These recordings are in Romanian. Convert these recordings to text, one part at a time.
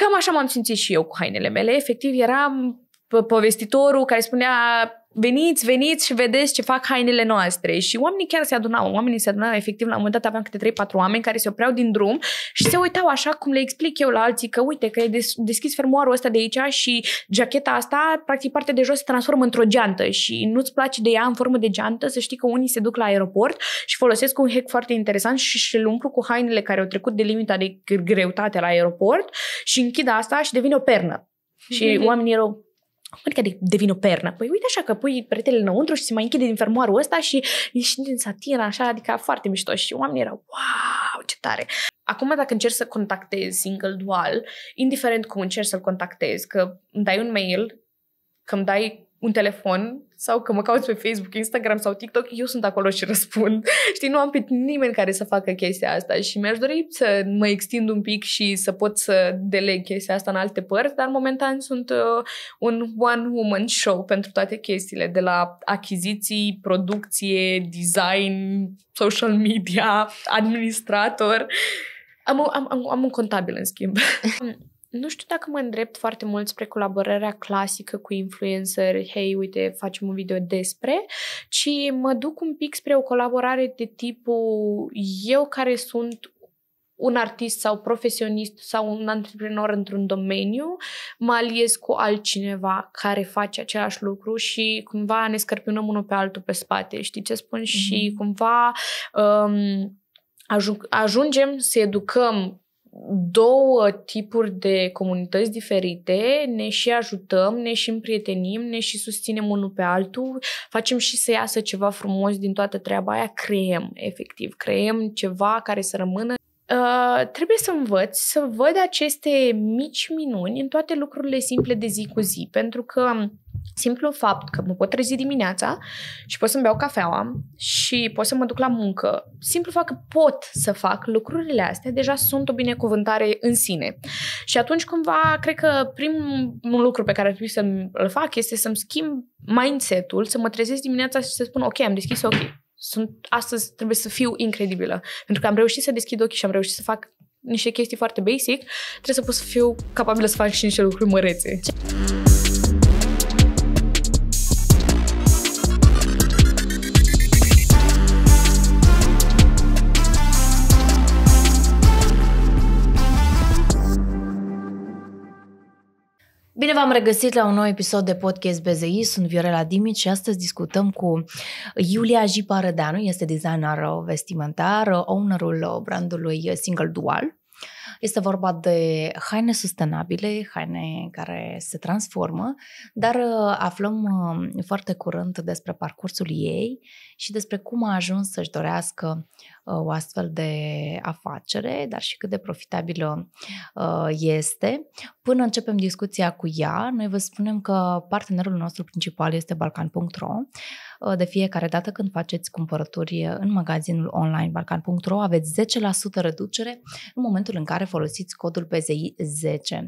Cam așa m-am simțit și eu cu hainele mele. Efectiv, eram povestitorul care spunea veniți, veniți și vedeți ce fac hainele noastre. Și oamenii chiar se adunau, oamenii se adunau, efectiv, la un moment dat aveam câte 3-4 oameni care se opreau din drum și se uitau așa cum le explic eu la alții că uite că e deschis fermoarul ăsta de aici și jacheta asta, practic partea de jos se transformă într-o geantă și nu-ți place de ea în formă de geantă, să știi că unii se duc la aeroport și folosesc un hack foarte interesant și îl umplu cu hainele care au trecut de limita de greutate la aeroport și închid asta și devine o pernă. Și oamenii erau, adică devin o pernă. Păi uite așa că pui peretele înăuntru și se mai închide din fermoarul ăsta și ieși din satină așa, adică foarte mișto. Și oamenii erau, wow, ce tare! Acum dacă încerci să contactezi single dual, indiferent cum încerci să-l contactezi, că îmi dai un mail, că îmi dai un telefon sau că mă cauți pe Facebook, Instagram sau TikTok, eu sunt acolo și răspund. Știi, nu am pe nimeni care să facă chestia asta și mi-aș dori să mă extind un pic și să pot să deleg chestia asta în alte părți, dar momentan sunt uh, un one-woman show pentru toate chestiile, de la achiziții, producție, design, social media, administrator. Am, am, am, am un contabil, în schimb. nu știu dacă mă îndrept foarte mult spre colaborarea clasică cu influencer, hei, uite, facem un video despre, ci mă duc un pic spre o colaborare de tipul eu care sunt un artist sau profesionist sau un antreprenor într-un domeniu, mă aliez cu altcineva care face același lucru și cumva ne scărpionăm unul pe altul pe spate, știi ce spun? Mm-hmm. Și mhm. cumva um, ajung, ajungem să educăm două tipuri de comunități diferite, ne și ajutăm, ne și împrietenim, ne și susținem unul pe altul, facem și să iasă ceva frumos din toată treaba aia, creăm, efectiv, creăm ceva care să rămână. Uh, trebuie să învăț să văd aceste mici minuni în toate lucrurile simple de zi cu zi, pentru că um, simplu fapt că mă pot trezi dimineața și pot să-mi beau cafeaua și pot să mă duc la muncă, simplu fapt că pot să fac lucrurile astea, deja sunt o binecuvântare în sine. Și atunci cumva, cred că primul lucru pe care ar trebui să-l fac este să-mi schimb mindset-ul, să mă trezesc dimineața și să spun, ok, am deschis ochii. Sunt, astăzi trebuie să fiu incredibilă. Pentru că am reușit să deschid ochii și am reușit să fac niște chestii foarte basic, trebuie să pot să fiu capabilă să fac și niște lucruri mărețe. Ce- Bine v-am regăsit la un nou episod de podcast BZI, sunt Viorela Dimici și astăzi discutăm cu Iulia Rădeanu, este designer vestimentar, ownerul brandului Single Dual. Este vorba de haine sustenabile, haine care se transformă, dar uh, aflăm uh, foarte curând despre parcursul ei și despre cum a ajuns să-și dorească Uh, o astfel de afacere, dar și cât de profitabilă uh, este. Până începem discuția cu ea, noi vă spunem că partenerul nostru principal este balcan.ro. Uh, de fiecare dată când faceți cumpărături în magazinul online balcan.ro aveți 10% reducere în momentul în care folosiți codul PZI10.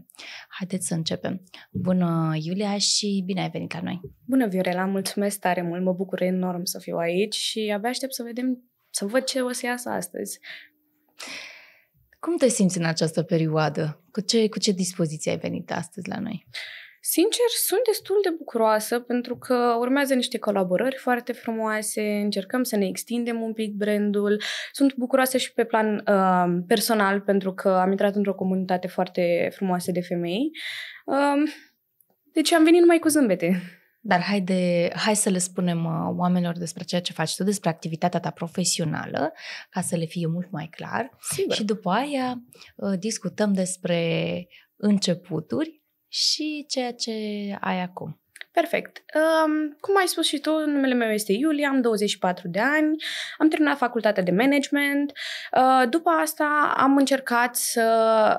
Haideți să începem. Bună, Iulia, și bine ai venit la noi! Bună, Viorela! Mulțumesc tare mult! Mă bucur enorm să fiu aici și abia aștept să vedem să văd ce o să iasă astăzi. Cum te simți în această perioadă? Cu ce, cu ce dispoziție ai venit astăzi la noi? Sincer, sunt destul de bucuroasă pentru că urmează niște colaborări foarte frumoase, încercăm să ne extindem un pic brandul. Sunt bucuroasă și pe plan uh, personal pentru că am intrat într-o comunitate foarte frumoasă de femei. Uh, deci am venit numai cu zâmbete. Dar hai, de, hai să le spunem uh, oamenilor despre ceea ce faci tu, despre activitatea ta profesională, ca să le fie mult mai clar. Sigur. Și după aia uh, discutăm despre începuturi și ceea ce ai acum. Perfect. Um, cum ai spus și tu, numele meu este Iulia, am 24 de ani, am terminat facultatea de management. Uh, după asta am încercat să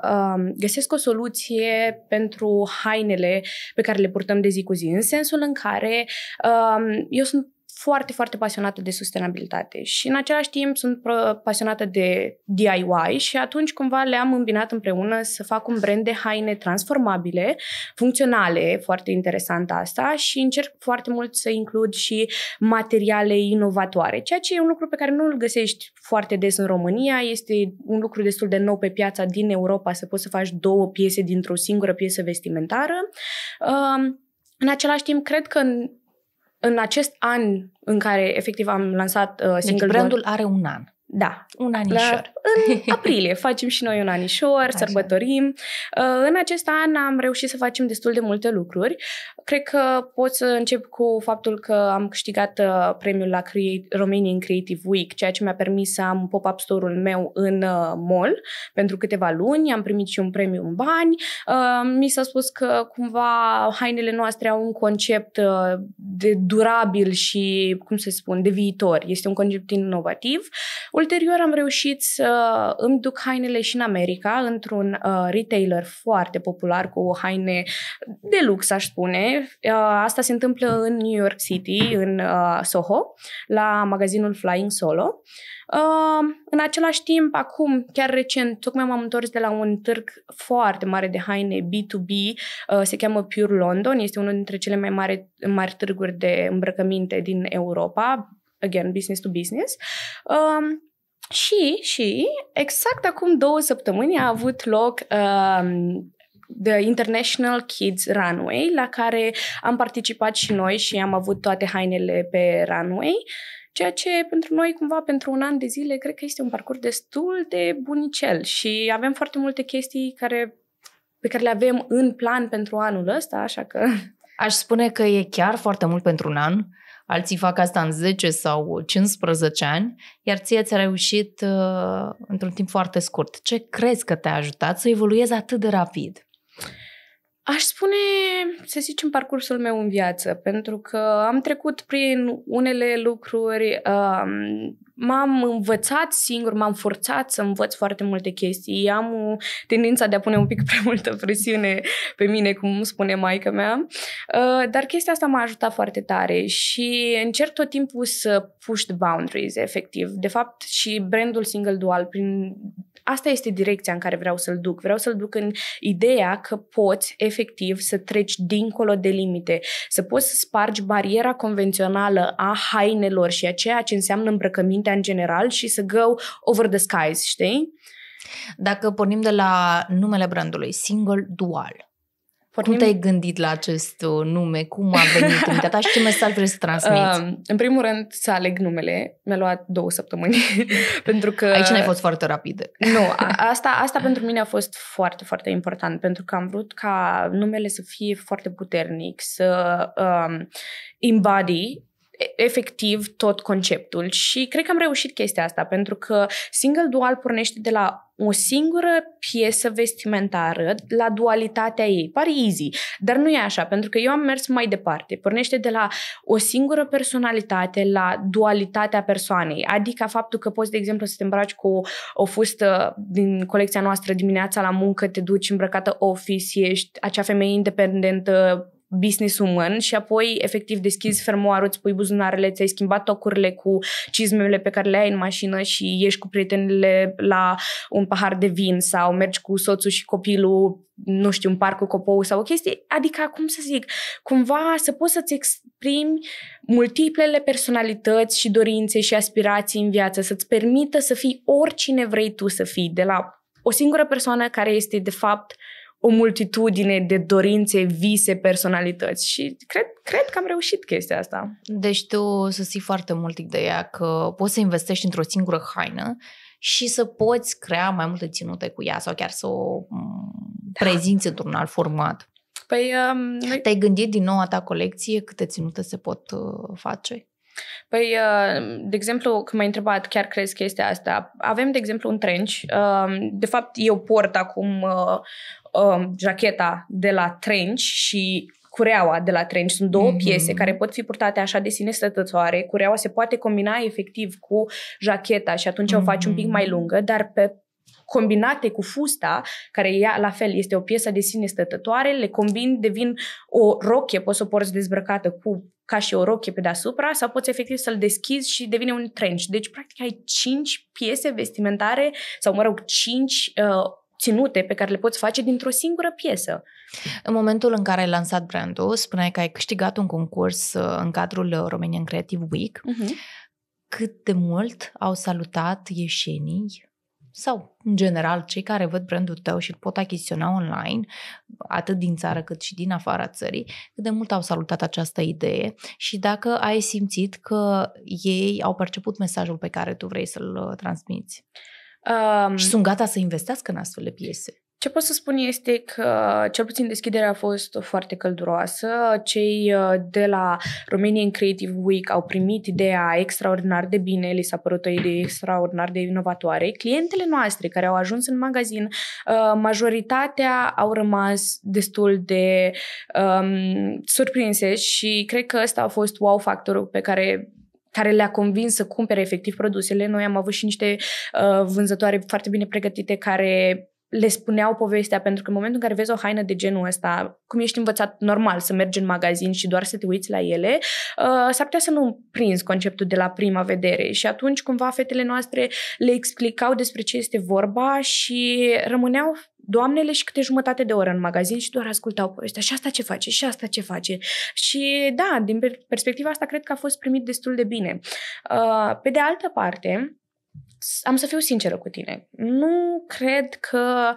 uh, găsesc o soluție pentru hainele pe care le purtăm de zi cu zi, în sensul în care uh, eu sunt foarte, foarte pasionată de sustenabilitate și în același timp sunt pasionată de DIY și atunci cumva le-am îmbinat împreună să fac un brand de haine transformabile, funcționale, foarte interesant asta și încerc foarte mult să includ și materiale inovatoare, ceea ce e un lucru pe care nu îl găsești foarte des în România, este un lucru destul de nou pe piața din Europa să poți să faci două piese dintr-o singură piesă vestimentară. În același timp, cred că în acest an în care efectiv am lansat uh, single deci brandul are un an. Da, un anișor. La, în aprilie facem și noi un anișor, Așa. sărbătorim. Uh, în acest an am reușit să facem destul de multe lucruri. Cred că pot să încep cu faptul că am câștigat uh, premiul la Create, Romanian Creative Week, ceea ce mi-a permis să am pop-up store-ul meu în uh, mall pentru câteva luni. Am primit și un premiu în bani. Mi s-a spus că cumva hainele noastre au un concept de durabil și, cum să spun, de viitor. Este un concept inovativ. Ulterior am reușit să îmi duc hainele și în America, într-un uh, retailer foarte popular cu haine de lux, aș spune. Uh, asta se întâmplă în New York City, în uh, Soho, la magazinul Flying Solo. Uh, în același timp, acum, chiar recent, tocmai m-am întors de la un târg foarte mare de haine B2B, uh, se cheamă Pure London, este unul dintre cele mai mari, mari târguri de îmbrăcăminte din Europa, again, business to business. Uh, și, și, exact acum două săptămâni a avut loc um, The International Kids Runway, la care am participat și noi și am avut toate hainele pe runway, ceea ce pentru noi, cumva, pentru un an de zile, cred că este un parcurs destul de bunicel și avem foarte multe chestii care, pe care le avem în plan pentru anul ăsta, așa că... Aș spune că e chiar foarte mult pentru un an alții fac asta în 10 sau 15 ani, iar ție ți-a reușit uh, într-un timp foarte scurt. Ce crezi că te-a ajutat să evoluezi atât de rapid? Aș spune, să zicem, parcursul meu în viață, pentru că am trecut prin unele lucruri uh, m-am învățat singur, m-am forțat să învăț foarte multe chestii. Am o de a pune un pic prea multă presiune pe mine, cum spune maica mea, uh, dar chestia asta m-a ajutat foarte tare și încerc tot timpul să push the boundaries, efectiv. De fapt, și brandul Single Dual, prin asta este direcția în care vreau să-l duc. Vreau să-l duc în ideea că poți efectiv să treci dincolo de limite, să poți să spargi bariera convențională a hainelor și a ceea ce înseamnă îmbrăcămintea în general și să go over the skies, știi? Dacă pornim de la numele brandului, single dual, Pornim... Cum te-ai gândit la acest uh, nume? Cum a venit în ta și ce mesaj vrei să transmiți? Uh, în primul rând, să aleg numele. Mi-a luat două săptămâni. pentru că... Aici n-ai fost foarte rapidă. nu, a- asta, asta pentru mine a fost foarte, foarte important. Pentru că am vrut ca numele să fie foarte puternic, să um, embody efectiv tot conceptul și cred că am reușit chestia asta pentru că single dual pornește de la o singură piesă vestimentară la dualitatea ei. Pare easy, dar nu e așa, pentru că eu am mers mai departe. Pornește de la o singură personalitate la dualitatea persoanei, adică faptul că poți, de exemplu, să te îmbraci cu o fustă din colecția noastră dimineața la muncă, te duci îmbrăcată office, ești acea femeie independentă, business woman și apoi efectiv deschizi fermoarul, îți pui buzunarele, ți-ai schimbat tocurile cu cizmele pe care le ai în mașină și ieși cu prietenile la un pahar de vin sau mergi cu soțul și copilul nu știu, în parc cu copou sau o chestie, adică, cum să zic, cumva să poți să-ți exprimi multiplele personalități și dorințe și aspirații în viață, să-ți permită să fii oricine vrei tu să fii, de la o singură persoană care este, de fapt, uh, o multitudine de dorințe, vise, personalități și cred, cred că am reușit chestia asta. Deci tu ții foarte mult ideea că poți să investești într-o singură haină și să poți crea mai multe ținute cu ea sau chiar să o da. prezinți într-un alt format. Păi, um, Te-ai gândit din nou a ta colecție câte ținute se pot uh, face? Păi, uh, de exemplu, când m-ai întrebat, chiar crezi este asta, avem, de exemplu, un trench. Um, de fapt, eu port acum uh, um, jacheta de la trench și cureaua de la trench. Sunt două mm-hmm. piese care pot fi purtate așa de sine stătătoare. Cureaua se poate combina efectiv cu jacheta și atunci mm-hmm. o faci un pic mhm. mai lungă, dar pe combinate cu fusta, care ea, la fel, este o piesă de sine stătătoare, le combin, devin o rochie, poți să o porți dezbrăcată cu ca și o rochie pe deasupra sau poți efectiv să-l deschizi și devine un trench. Deci, practic, ai cinci piese vestimentare sau, mă rog, cinci uh, ținute pe care le poți face dintr-o singură piesă. În momentul în care ai lansat brandul, spuneai că ai câștigat un concurs uh, în cadrul uh, Romanian Creative Week. Uh-huh. Cât de mult au salutat ieșenii sau, în general, cei care văd brandul tău și pot achiziționa online, atât din țară cât și din afara țării, cât de mult au salutat această idee și dacă ai simțit că ei au perceput mesajul pe care tu vrei să-l uh, transmiți. Um, și sunt gata să investească în astfel de piese. Ce pot să spun este că cel puțin deschiderea a fost foarte călduroasă. Cei uh, de la Romanian Creative Week au primit ideea extraordinar de bine, li s-a părut o idee extraordinar de inovatoare. Clientele noastre care au ajuns în magazin, uh, majoritatea au rămas destul de um, surprinse și cred că ăsta a fost wow factorul pe care care le-a convins să cumpere efectiv produsele. Noi am avut și niște uh, vânzătoare foarte bine pregătite care le spuneau povestea, pentru că în momentul în care vezi o haină de genul ăsta, cum ești învățat normal să mergi în magazin și doar să te uiți la ele, uh, s-ar putea să nu prinzi conceptul de la prima vedere. Și atunci, cumva, fetele noastre le explicau despre ce este vorba și rămâneau doamnele și câte jumătate de oră în magazin și doar ascultau povestea. Și asta ce face? Și asta ce face? Și da, din perspectiva asta cred că a fost primit destul de bine. Uh, pe de altă parte, am să fiu sinceră cu tine, nu cred că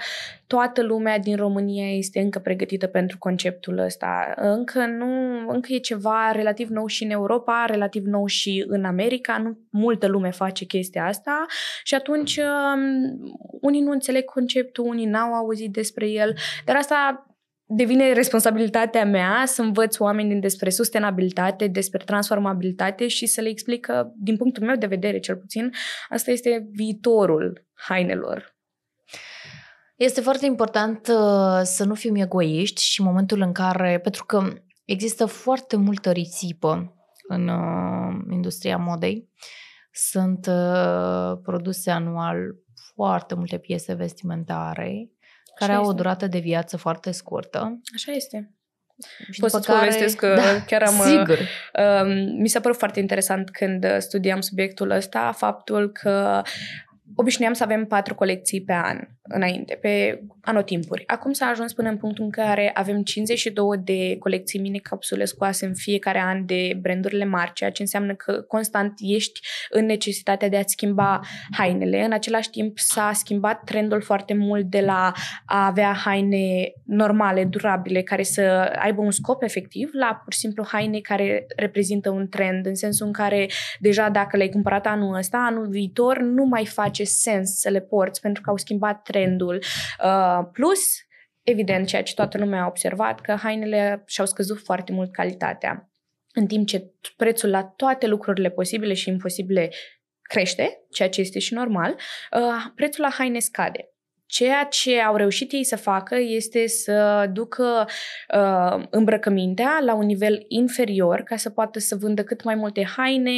toată lumea din România este încă pregătită pentru conceptul ăsta. Încă nu, încă e ceva relativ nou și în Europa, relativ nou și în America, nu multă lume face chestia asta și atunci um, unii nu înțeleg conceptul, unii n-au auzit despre el, dar asta devine responsabilitatea mea să învăț oamenii despre sustenabilitate, despre transformabilitate și să le explic că, din punctul meu de vedere cel puțin, asta este viitorul hainelor. Este foarte important uh, să nu fim egoiști și momentul în care, pentru că există foarte multă risipă în uh, industria modei, sunt uh, produse anual foarte multe piese vestimentare care Așa au este. o durată de viață foarte scurtă. Așa este. Și Pot să-ți care... povestesc că da, chiar am... Uh, sigur. Uh, mi s-a părut foarte interesant când studiam subiectul ăsta, faptul că obișnuiam să avem patru colecții pe an înainte, pe anotimpuri. Acum s-a ajuns până în punctul în care avem 52 de colecții mini capsule scoase în fiecare an de brandurile mari, ceea ce înseamnă că constant ești în necesitatea de a schimba hainele. În același timp s-a schimbat trendul foarte mult de la a avea haine normale, durabile, care să aibă un scop efectiv, la pur și simplu haine care reprezintă un trend, în sensul în care deja dacă le-ai cumpărat anul ăsta, anul viitor nu mai face sens să le porți pentru că au schimbat trendul. Uh, plus, evident, ceea ce toată lumea a observat, că hainele și-au scăzut foarte mult calitatea. În timp ce prețul la toate lucrurile posibile și imposibile crește, ceea ce este și normal, uh, prețul la haine scade. Ceea ce au reușit ei să facă este să ducă uh, îmbrăcămintea la un nivel inferior ca să poată să vândă cât mai multe haine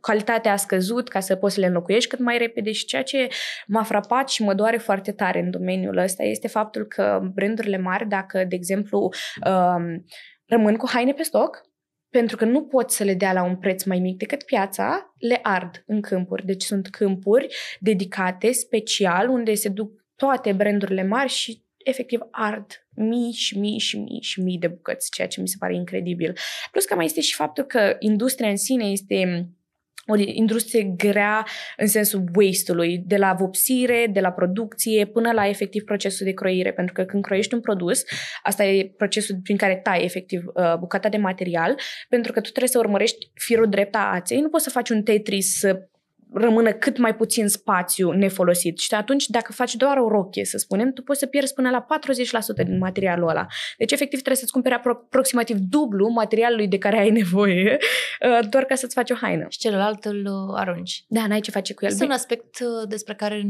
calitatea a scăzut ca să poți să le înlocuiești cât mai repede și ceea ce m-a frapat și mă doare foarte tare în domeniul ăsta este faptul că brandurile mari, dacă, de exemplu, um, rămân cu haine pe stoc, pentru că nu pot să le dea la un preț mai mic decât piața, le ard în câmpuri. Deci sunt câmpuri dedicate special unde se duc toate brandurile mari și efectiv ard mii și mii și mii și mii de bucăți, ceea ce mi se pare incredibil. Plus că mai este și faptul că industria în sine este o industrie grea în sensul waste-ului, de la vopsire, de la producție, până la efectiv procesul de croire, pentru că când croiești un produs, asta e procesul prin care tai efectiv uh, bucata de material, pentru că tu trebuie să urmărești firul drept a aței, nu poți să faci un Tetris să rămână cât mai puțin spațiu nefolosit. Și atunci, dacă faci doar o rochie, să spunem, tu poți să pierzi până la 40% din materialul ăla. Deci, efectiv, trebuie să-ți cumperi aproximativ dublu materialului de care ai nevoie, uh, doar ca să-ți faci o haină. Și celălalt îl uh, arunci. Da, n-ai ce face cu el. Este deci un aspect uh, despre care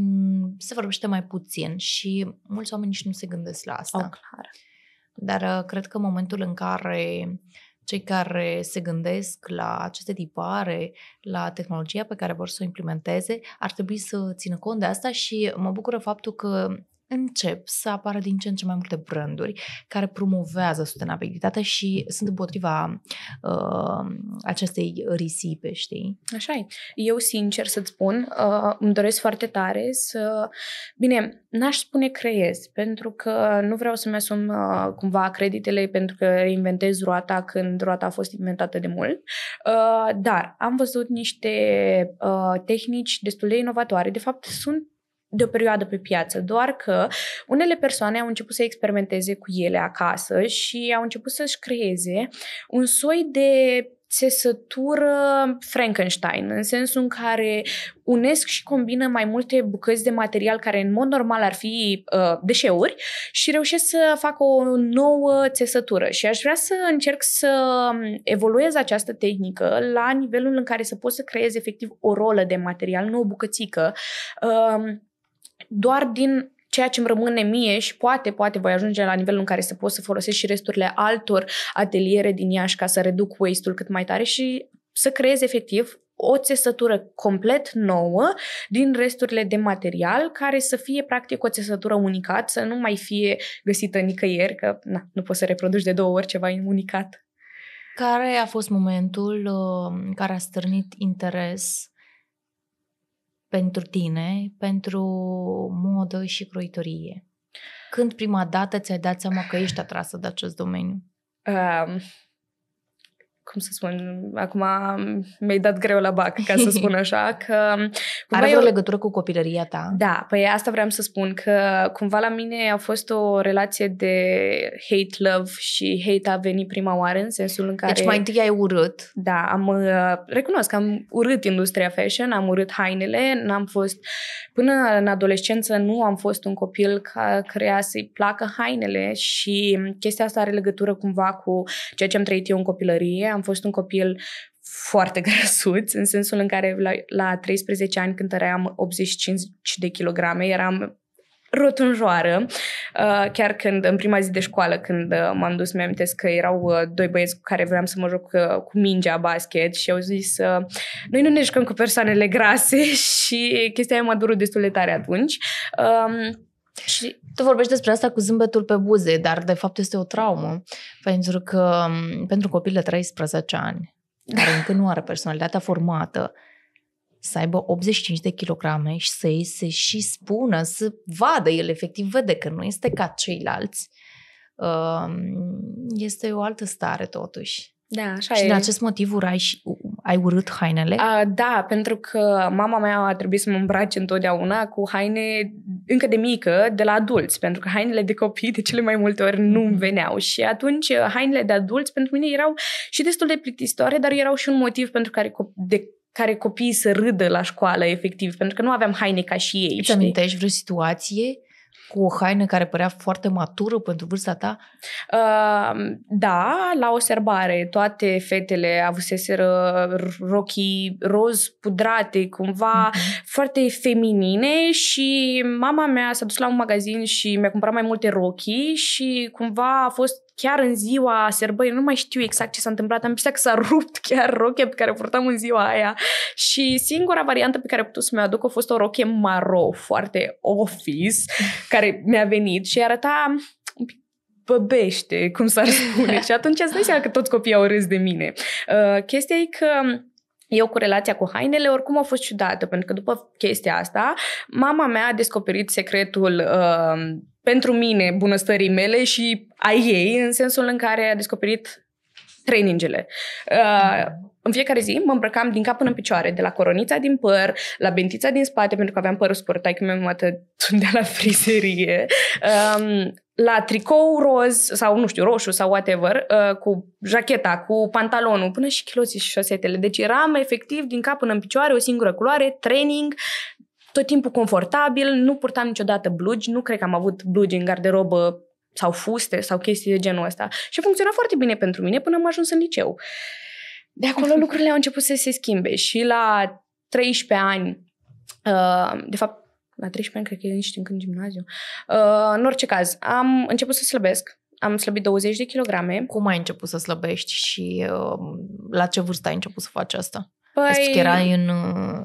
se vorbește mai puțin și mulți oameni nici nu se gândesc la asta. Oh, clar. Dar cred că momentul în care uh, cei care se gândesc la aceste tipare, la tehnologia pe care vor să o implementeze, ar trebui să țină cont de asta și mă bucură faptul că încep să apară din ce în ce mai multe branduri care promovează sustenabilitatea și sunt împotriva uh, acestei risipe, știi? Așa e. Eu, sincer să-ți spun, uh, îmi doresc foarte tare să... Bine, n-aș spune creez, pentru că nu vreau să-mi asum uh, cumva creditele pentru că reinventez roata când roata a fost inventată de mult, uh, dar am văzut niște uh, tehnici destul de inovatoare. De fapt, sunt de o perioadă pe piață, doar că unele persoane au început să experimenteze cu ele acasă și au început să-și creeze un soi de țesătură Frankenstein, în sensul în care unesc și combină mai multe bucăți de material care în mod normal ar fi uh, deșeuri și reușesc să fac o nouă țesătură. Și aș vrea să încerc să um, evoluez această tehnică la nivelul în care să pot să creez efectiv o rolă de material, nu o bucățică. Uh, doar din ceea ce îmi rămâne mie și poate, poate voi ajunge la nivelul în care să pot să folosesc și resturile altor ateliere din Iași ca să reduc waste-ul cât mai tare și să creez efectiv o țesătură complet nouă din resturile de material care să fie practic o țesătură unicat, să nu mai fie găsită nicăieri, că na, nu poți să reproduci de două ori ceva unicat. Care a fost momentul uh, care a stârnit interes pentru tine, pentru modă și croitorie? Când prima dată ți-ai dat seama că ești atrasă de acest domeniu? Uh, cum să spun, acum mi-ai dat greu la bac, ca să spun așa, că... Are o legătură cu copilăria ta? Da, păi asta vreau să spun, că cumva la mine a fost o relație de hate-love și hate a venit prima oară, în sensul în deci care... Deci mai întâi ai urât. Da, am, uh, recunosc că am urât industria fashion, am urât hainele, n-am fost... Până în adolescență nu am fost un copil care crea să-i placă hainele și chestia asta are legătură cumva cu ceea ce am trăit eu în copilărie. Am fost un copil foarte grăsuț, în sensul în care la, la 13 ani cântăream 85 de kilograme, eram rotunjoară, uh, chiar când în prima zi de școală când uh, m-am dus, mi-am că erau uh, doi băieți cu care vreau să mă joc cu mingea basket și au zis noi nu ne jucăm cu persoanele grase și chestia aia m-a durut destul de tare atunci. Um, și tu vorbești despre asta cu zâmbetul pe buze, dar de fapt este o traumă, pentru că pentru copil de 13 ani, care încă nu are personalitatea formată, să aibă 85 de kilograme și să îi se și spună, să vadă el efectiv, vede că nu este ca ceilalți, ă, este o altă stare totuși. Da, așa și e. din acest motiv urai și, ai urât hainele? A, da, pentru că mama mea a trebuit să mă îmbraci întotdeauna cu haine încă de mică, de la adulți, pentru că hainele de copii de cele mai multe ori nu îmi mhm. veneau și atunci uh, hainele de adulți pentru mine erau și destul de plictisitoare, dar erau și un motiv pentru care de care copiii să râdă la școală, efectiv, pentru că nu aveam haine ca și ei. Îți amintești vreo situație cu o haină care părea foarte matură pentru vârsta ta? Uh, da, la o serbare toate fetele avuseseră rochii roz pudrate, cumva uh-huh. foarte feminine și mama mea s-a dus la un magazin și mi-a cumpărat mai multe rochii și cumva a fost chiar în ziua sărbării, nu mai știu exact ce s-a întâmplat, am impresia că s-a rupt chiar rochia pe care o purtam în ziua aia și singura variantă pe care putut să mi-o aduc a fost o roche maro, foarte office, care mi-a venit și arăta un pic băbește, cum s-ar spune. și atunci îți dai seama că toți copiii au râs de mine. Uh, chestia e că eu cu relația cu hainele oricum a fost ciudată, pentru că după chestia asta, mama mea a descoperit secretul uh, pentru mine, bunăstării mele și a ei, în sensul în care a descoperit trainingele. Uh, în fiecare zi mă îmbrăcam din cap până în picioare, de la coronița din păr, la bentița din spate, pentru că aveam părul ai că mi-am luat de la friserie, um, la tricou roz sau, nu știu, roșu sau whatever, uh, cu jacheta, cu pantalonul, până și chiloții și șosetele. Deci eram efectiv din cap până în picioare, o singură culoare, training, tot timpul confortabil, nu purtam niciodată blugi, nu cred că am avut blugi în garderobă sau fuste sau chestii de genul ăsta. Și funcționa foarte bine pentru mine până am ajuns în liceu. De acolo lucrurile au început să se schimbe și la 13 ani, uh, de fapt, la 13 ani cred că e niște în gimnaziu, uh, în orice caz, am început să slăbesc. Am slăbit 20 de kilograme. Cum ai început să slăbești și uh, la ce vârstă ai început să faci asta? Păi... Că erai în,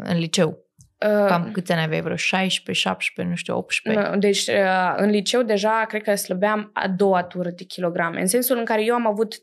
în liceu. Cam uh, câți ani aveai? Vreo 16, 17, nu știu, 18? Deci uh, în liceu deja cred că slăbeam a doua tură de kilograme, în sensul în care eu am avut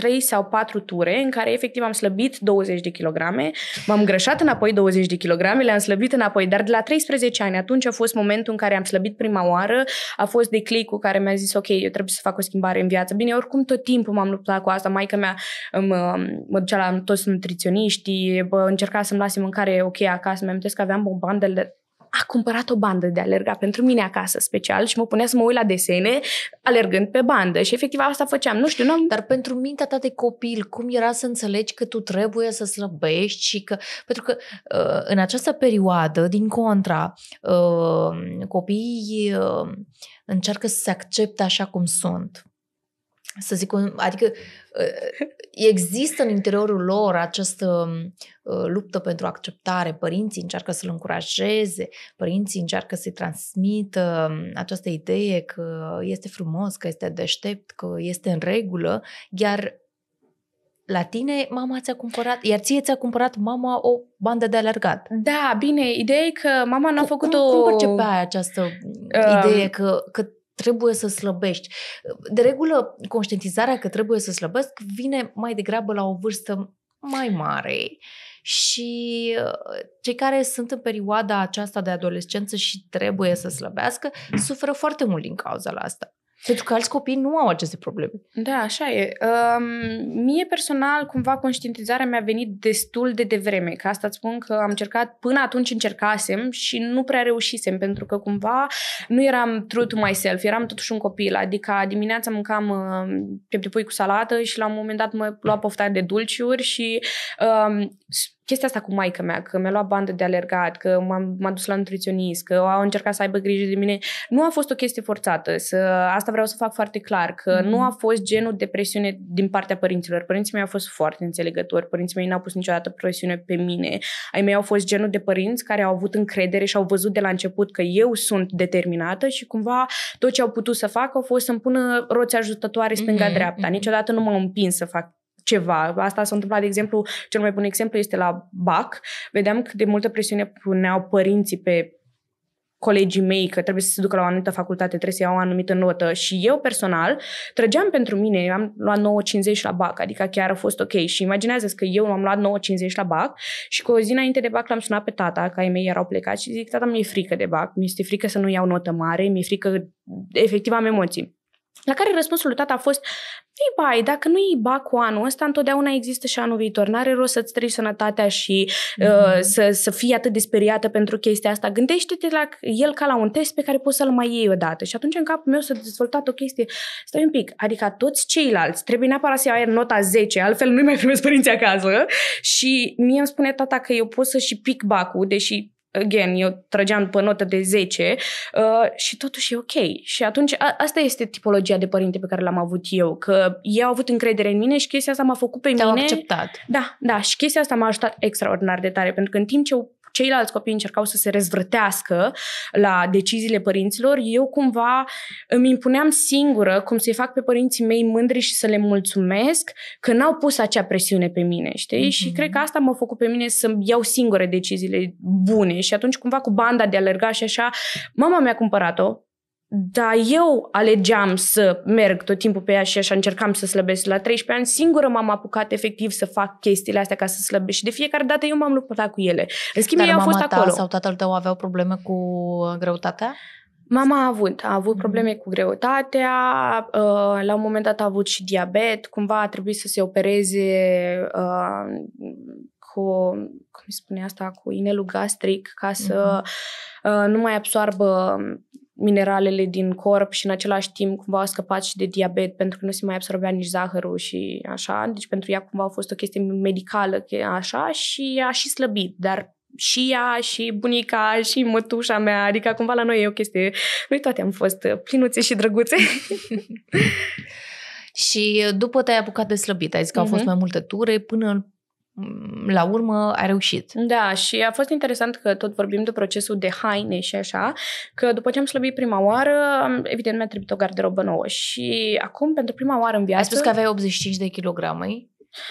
3 sau 4 ture în care efectiv am slăbit 20 de kilograme, m-am grășat înapoi 20 de kilograme, le-am slăbit înapoi, dar de la 13 ani atunci a fost momentul în care am slăbit prima oară, a fost de cu care mi-a zis ok, eu trebuie să fac o schimbare în viață. Bine, oricum tot timpul m-am luptat cu asta, maica mea mă, mă ducea la toți nutriționiștii, bă, încerca să-mi lase mâncare ok acasă, mi-am că aveam bombandele a cumpărat o bandă de alergat pentru mine acasă special și mă punea să mă uit la desene alergând pe bandă și efectiv asta făceam. Nu știu, nu am... Dar pentru mintea ta de copil, cum era să înțelegi că tu trebuie să slăbești și că... Pentru că uh, în această perioadă, din contra, uh, copiii uh, încearcă să se accepte așa cum sunt să zic, adică ă, există în interiorul lor această ă, luptă pentru acceptare, părinții încearcă să-l încurajeze, părinții încearcă să-i transmită ă, această idee că este frumos, că este deștept, că este în regulă, iar la tine mama ți-a cumpărat, iar ție ți-a cumpărat mama o bandă de alergat. Da, bine, ideea e că mama n-a făcut cum, o... Cum percepea această uh, idee că, că trebuie să slăbești. De regulă, conștientizarea că trebuie să slăbesc vine mai degrabă la o vârstă mai mare și uh, cei care sunt în perioada aceasta de adolescență și trebuie să slăbească suferă foarte mult din cauza la asta. Pentru că alți copii nu au aceste probleme. Da, așa e. Um, mie personal, cumva, conștientizarea mi-a venit destul de devreme. Ca asta îți spun că am încercat, până atunci încercasem și nu prea reușisem, pentru că cumva nu eram true to myself, eram totuși un copil. Adică dimineața mâncam uh, piept de pui cu salată și la un moment dat mă lua pofta de dulciuri și um, chestia asta cu maica mea, că mi-a luat bandă de alergat, că m-am, m a dus la nutriționist, că au încercat să aibă grijă de mine, nu a fost o chestie forțată. Să, asta vreau să fac foarte clar, că mm-hmm. nu a fost genul de presiune din partea părinților. Părinții mei au fost foarte înțelegători, părinții mei n-au pus niciodată presiune pe mine. Ai mei au fost genul de părinți care au avut încredere și au văzut de la început că eu sunt determinată și cumva tot ce au putut să facă au fost să-mi pună roți ajutătoare stânga-dreapta. Mm-hmm. Niciodată nu m-au împins să fac ceva. Asta s-a întâmplat, de exemplu, cel mai bun exemplu este la BAC. Vedeam cât de multă presiune puneau părinții pe colegii mei că trebuie să se ducă la o anumită facultate, trebuie să iau o anumită notă și eu personal trăgeam pentru mine, am luat 9.50 la BAC, adică chiar a fost ok și imaginează că eu am luat 9.50 la BAC și cu o zi înainte de BAC l-am sunat pe tata, că ai mei erau plecați și zic, tata, mi-e frică de BAC, mi e frică să nu iau notă mare, mi-e frică, efectiv am emoții. La care răspunsul lui tata a fost, ei bai, dacă nu i ba cu anul ăsta, întotdeauna există și anul viitor. N-are rost să-ți trăi sănătatea și mm-hmm. uh, mhm. să, să fii atât de speriată pentru chestia asta. Gândește-te la el ca la un test pe care poți să-l mai iei odată. Și atunci în capul meu s-a dezvoltat o chestie. Stai un pic, adică toți ceilalți trebuie neapărat să iau nota 10, altfel nu mai primesc părinții acasă. Și mie îmi spune tata că eu pot să și pic bacul, deși again, eu trăgeam pe notă de 10 uh, și totuși e ok. Și atunci a, asta este tipologia de părinte pe care l-am avut eu, că ei au avut încredere în mine și chestia asta m-a făcut pe Te-au mine. acceptat. Da, da, și chestia asta m-a ajutat extraordinar de tare, pentru că în timp ce ceilalți copii încercau să se răzvrătească la deciziile părinților, eu cumva îmi impuneam singură cum să-i fac pe părinții mei mândri și să le mulțumesc că n-au pus acea presiune pe mine, știi? Mm-hmm. Și mhm. cred că asta m-a făcut pe mine să iau singură deciziile bune și atunci cumva cu banda de alerga și așa, mama mi-a cumpărat-o, dar eu alegeam să merg tot timpul pe ea și așa încercam să slăbesc. La 13 ani singură m-am apucat efectiv să fac chestiile astea ca să slăbesc și de fiecare dată eu m-am luptat cu ele. În schimb, Dar ei au fost ta acolo. sau tatăl tău aveau probleme cu greutatea? Mama a avut, a avut mhm. probleme cu greutatea, uh, la un moment dat a avut și diabet, cumva a trebuit să se opereze uh, cu, cum spune asta, cu inelul gastric ca să mhm. uh, nu mai absoarbă mineralele din corp și în același timp cumva a scăpat și de diabet pentru că nu se mai absorbea nici zahărul și așa. Deci pentru ea cumva a fost o chestie medicală așa și a și slăbit, dar și ea, și bunica, și mătușa mea, adică cumva la noi e o chestie. Noi toate am fost plinuțe și drăguțe. și după te-ai apucat de slăbit, ai zis că au uh-huh. fost mhm. mai multe ture până Mm, la urmă a reușit. Da, și a fost interesant că tot vorbim de procesul de haine și așa, că după ce am slăbit prima oară, evident mi-a trebuit o garderobă nouă și acum, pentru prima oară în viață... Ai spus că aveai 85 de kilograme.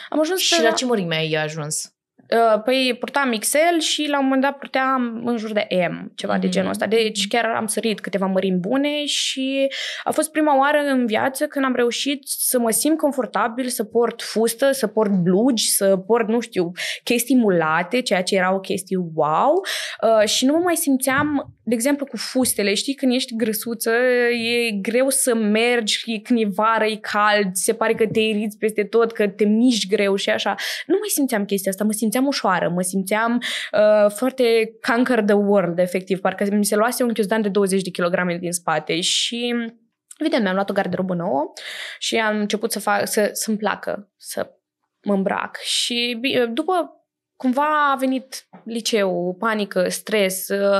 Am ajuns și la... la ce mărime ai ajuns? Uh, păi purtam XL și la un moment dat purteam în jur de M, ceva mm-hmm. de mhm. genul ăsta. Deci chiar am sărit câteva mărimi bune și a fost prima oară în viață când am reușit să mă simt confortabil, să port fustă, să port blugi, să port, nu știu, chestii mulate, ceea ce era o chestie wow. Uh, și nu mă mai simțeam, de exemplu, cu fustele. Știi, când ești grăsuță, e greu să mergi, când e vară, e cald, se pare că te iriți peste tot, că te miști greu și așa. Nu mai simțeam chestia asta, mă simțeam simțeam ușoară, mă simțeam uh, foarte conquer the world, efectiv, parcă mi se luase un chiuzdan de 20 de kilograme din spate și Evident, mi-am luat o garderobă nouă și am început să fac, să, să-mi placă, să mă îmbrac. Și după cumva a venit liceu, panică, stres, uh,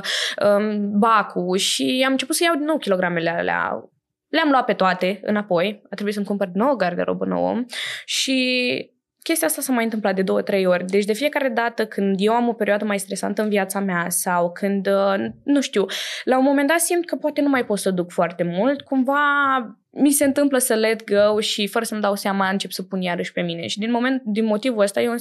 um, bacul și am început să iau din nou kilogramele alea. Le-am luat pe toate înapoi, a trebuit să-mi cumpăr nouă garderobă nouă și chestia asta s-a mai întâmplat de două, trei ori. Deci de fiecare dată când eu am o perioadă mai stresantă în viața mea sau când, uh, nu știu, la un moment dat simt că poate nu mai pot să duc foarte mult, cumva mi se întâmplă să let go și fără să-mi dau seama încep să pun iarăși pe mine. Și din moment, din motivul ăsta eu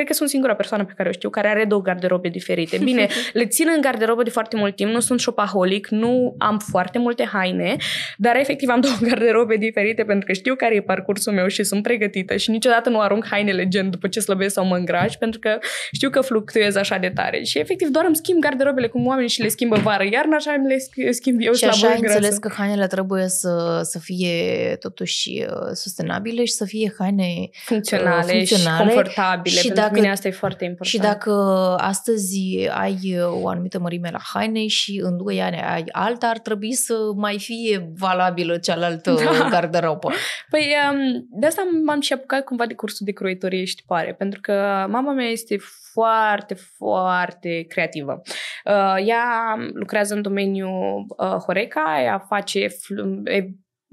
Cred că sunt singura persoană pe care o știu care are două garderobe diferite. Bine, le țin în garderobă de foarte mult timp, nu sunt shopaholic, nu am foarte multe haine, dar efectiv am două garderobe diferite pentru că știu care e parcursul meu și sunt pregătită și niciodată nu arunc hainele gen după ce slăbesc sau mă îngraș pentru că știu că fluctuez așa de tare. Și efectiv doar îmi schimb garderobele cum oamenii și le schimbă vară, iarna așa îmi le schimb eu și așa înțeles că hainele trebuie să, să fie totuși uh, sustenabile și să fie haine funcționale, uh, funcționale și confortabile. Și dacă dacă, mine asta e foarte important. Și dacă astăzi ai o anumită mărime la haine și în 2 ani ai alta, ar trebui să mai fie valabilă cealaltă da. garderobă. Păi de asta m-am și apucat cumva de cursul de croitorie și tipare, pentru că mama mea este foarte, foarte creativă. Uh, ea lucrează în domeniul uh, Horeca, ea face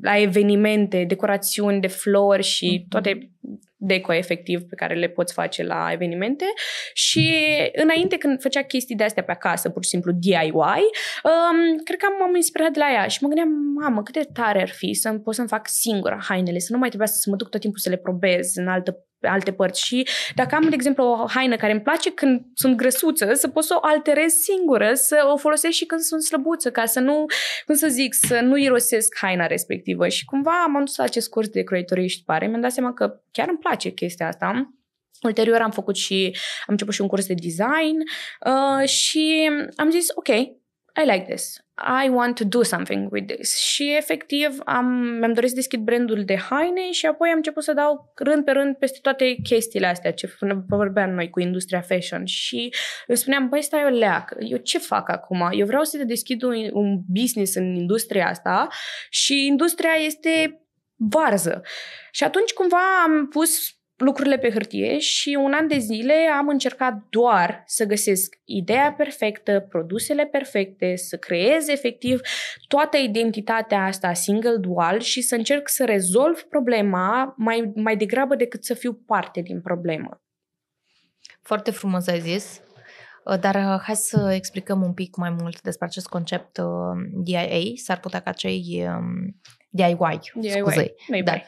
la evenimente, decorațiuni de flori și mhm. toate deco efectiv pe care le poți face la evenimente și înainte când făcea chestii de astea pe acasă, pur și simplu DIY, um, cred că m-am inspirat de la ea și mă gândeam, mamă, cât de tare ar fi să pot să-mi fac singură hainele, să nu mai trebuia să mă duc tot timpul să le probez în altă pe alte părți și dacă am, de exemplu, o haină care îmi place când sunt grăsuță, să pot să o alterez singură, să o folosesc și când sunt slăbuță, ca să nu, cum să zic, să nu irosesc haina respectivă. Și cumva m-am dus la acest curs de croitorie și pare, mi-am dat seama că chiar îmi place chestia asta. Ulterior am făcut și, am început și un curs de design uh, și am zis, ok, I like this. I want to do something with this. Și efectiv am, mi-am dorit să deschid brandul de haine și apoi am început să dau rând pe rând peste toate chestiile astea ce vorbeam noi cu industria fashion și eu spuneam, băi, stai o leac, eu ce fac acum? Eu vreau să deschid un, un business în industria asta și industria este varză. Și atunci cumva am pus lucrurile pe hârtie și un an de zile am încercat doar să găsesc ideea perfectă, produsele perfecte, să creez efectiv toată identitatea asta single dual și să încerc să rezolv problema mai, mai degrabă decât să fiu parte din problemă. Foarte frumos ai zis. Uh, dar uh, hai să explicăm un pic mai mult despre acest concept uh, DIA. S-ar putea ca cei um, DIY, DIY scuze. Da.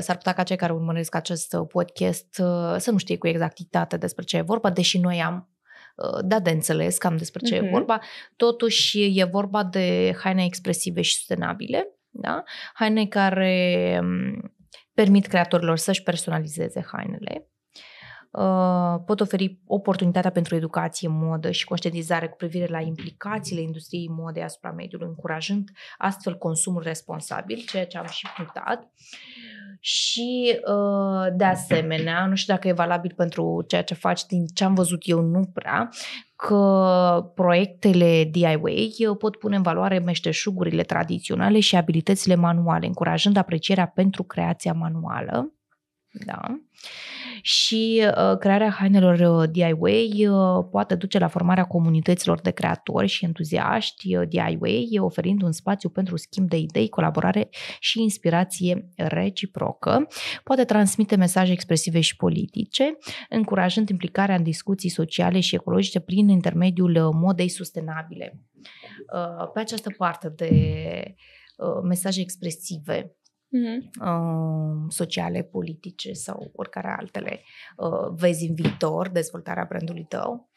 S-ar putea ca cei care urmăresc acest podcast să nu știe cu exactitate despre ce e vorba, deși noi am da de înțeles cam despre ce uh-huh. e mhm. vorba. Totuși e vorba de haine expresive și sustenabile, da? haine care um, permit creatorilor să-și personalizeze hainele Uh, pot oferi oportunitatea pentru educație, modă și conștientizare cu privire la implicațiile industriei mode asupra mediului, încurajând astfel consumul responsabil, ceea ce am și punctat. Și, uh, de asemenea, nu știu dacă e valabil pentru ceea ce faci, din ce am văzut eu, nu prea, că proiectele DIY uh, pot pune în valoare meșteșugurile tradiționale și abilitățile manuale, încurajând aprecierea pentru creația manuală. Da. Uh, și uh, crearea hainelor uh, DIY uh, poate duce la formarea comunităților de creatori și entuziaști DIY, oferind un spațiu pentru schimb de idei, colaborare și inspirație reciprocă. Poate transmite mesaje expresive și politice, încurajând implicarea în discuții sociale și ecologice prin intermediul modei sustenabile. Pe această parte de mesaje expresive, mm-hmm. uh, sociale, politice sau oricare altele uh, vezi în viitor dezvoltarea brandului tău?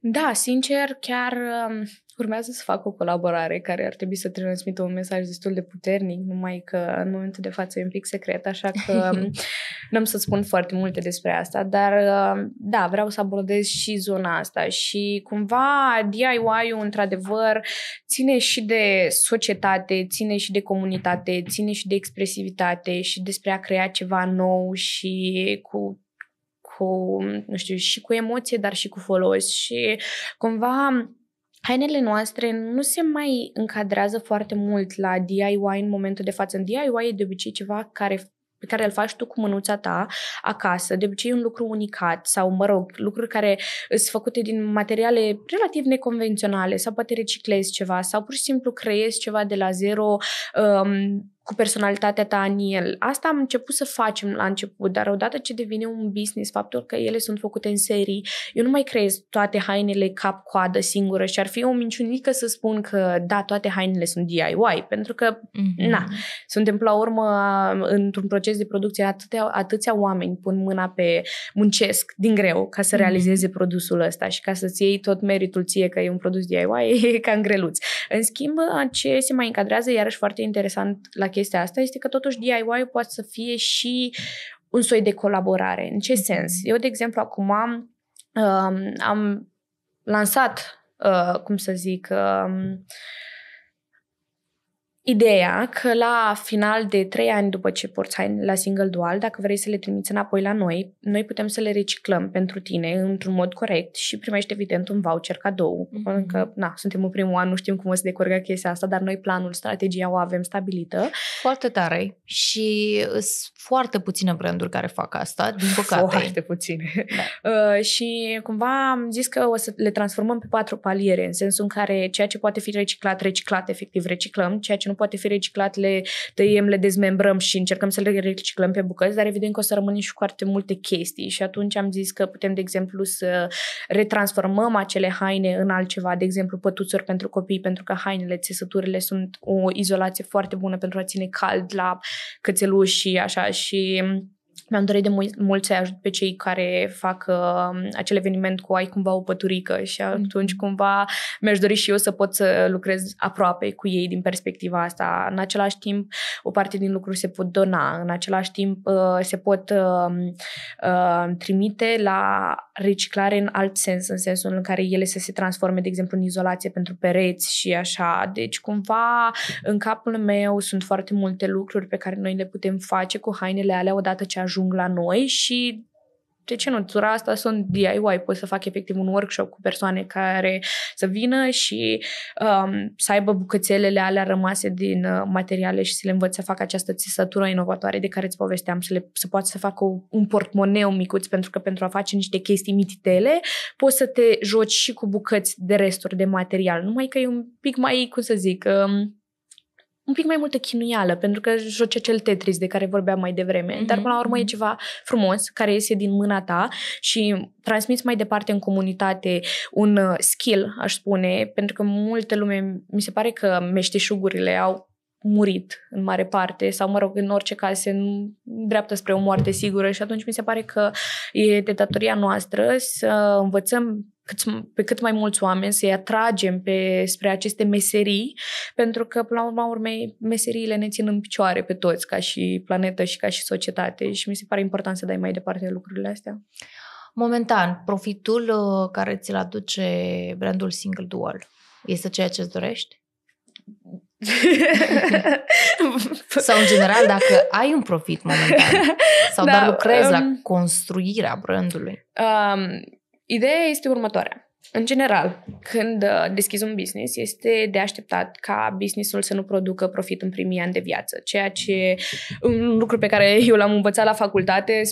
Da, sincer, chiar uh, urmează să fac o colaborare care ar trebui să transmită un mesaj destul de puternic, numai că în momentul de față e un pic secret, așa că um, nu am să spun foarte multe despre asta, dar um, da, vreau să abordez și zona asta și cumva DIY-ul într-adevăr ține și de societate, ține și de comunitate, ține și de expresivitate și despre a crea ceva nou și cu cu, nu știu, și cu emoție, dar și cu folos și cumva hainele noastre nu se mai încadrează foarte mult la DIY în momentul de față. În DIY e de obicei ceva care pe care îl faci tu cu mânuța ta acasă, de obicei un lucru unicat sau, mă rog, lucruri care sunt făcute din materiale relativ neconvenționale sau poate reciclezi ceva sau pur și simplu creezi ceva de la zero um, cu personalitatea ta în el. Asta am început să facem la început, dar odată ce devine un business, faptul că ele sunt făcute în serii, eu nu mai creez toate hainele cap-coadă singură și ar fi o minciunică să spun că da, toate hainele sunt DIY, pentru că, mm-hmm. na, suntem la urmă într-un proces de producție, atâtea, atâția oameni pun mâna pe, muncesc din greu ca să mhm. realizeze mm-hmm. produsul ăsta și ca să-ți iei tot meritul ție că e un produs DIY, e cam greluț. În schimb, ce se mai încadrează, iarăși foarte interesant la chestia asta este că totuși DIY-ul poate să fie și un soi de colaborare. În ce mhm. sens? Eu, de exemplu, acum am, um, am lansat, uh, cum să zic, um, Ideea că la final de trei ani după ce porți haine la single dual, dacă vrei să le trimiți înapoi la noi, noi putem să le reciclăm pentru tine într-un mod corect și primești evident un voucher cadou. Mm-hmm. Pentru că, na, suntem în primul an, nu știm cum o să decurgă chestia asta, dar noi planul, strategia o avem stabilită. Foarte tare și foarte puține branduri care fac asta, din păcate. Foarte puține. Da. Uh, și cumva am zis că o să le transformăm pe patru paliere, în sensul în care ceea ce poate fi reciclat, reciclat, efectiv reciclăm, ceea ce nu poate fi reciclat, le tăiem, le dezmembrăm și încercăm să le reciclăm pe bucăți, dar evident că o să rămânem și foarte multe chestii și atunci am zis că putem, de exemplu, să retransformăm acele haine în altceva, de exemplu, pătuțuri pentru copii, pentru că hainele, țesăturile sunt o izolație foarte bună pentru a ține cald la cățeluși și așa și mi-am dorit de mult, mult să ajut pe cei care fac uh, acel eveniment cu ai cumva o păturică și atunci mm-hmm. cumva mi-aș dori și eu să pot să lucrez aproape cu ei din perspectiva asta. În același timp, o parte din lucruri se pot dona, în același timp uh, se pot uh, uh, trimite la reciclare în alt sens, în sensul în care ele să se transforme, de exemplu, în izolație pentru pereți și așa. Deci, cumva, în capul meu sunt foarte multe lucruri pe care noi le putem face cu hainele alea odată ce ajung la noi și de ce nu? Tura asta sunt DIY, poți să fac efectiv un workshop cu persoane care să vină și um, să aibă bucățelele alea rămase din uh, materiale și să le învăț să facă această țesătură inovatoare de care îți povesteam, să, le, să poată să facă un portmoneu micuț, pentru că pentru a face niște chestii mititele, poți să te joci și cu bucăți de resturi de material, numai că e un pic mai, cum să zic, um, un pic mai multă chinuială, pentru că joci acel Tetris de care vorbeam mai devreme, mm-hmm. dar până la urmă e mhm. ceva frumos care iese din mâna ta și transmiți mai departe în comunitate un uh, skill, aș spune, pentru că multe lume, mi se pare că meșteșugurile au murit în mare parte sau, mă rog, în orice caz se îndreaptă spre o moarte sigură și atunci mi se pare că e de datoria noastră să învățăm cât, pe cât mai mulți oameni, să-i atragem pe, spre aceste meserii, pentru că, până la urma urmei, meseriile ne țin în picioare pe toți, ca și planetă și ca și societate și mi se pare important să dai mai departe lucrurile astea. Momentan, profitul uh, care ți-l aduce brandul Single Dual este ceea ce îți dorești? sau în general dacă ai un profit momentan sau da, dar lucrezi um, la construirea brandului? Um, ideea este următoarea. În general, când uh, deschizi un business, este de așteptat ca businessul să nu producă profit în primii ani de viață, ceea ce un lucru pe care eu l-am învățat la facultate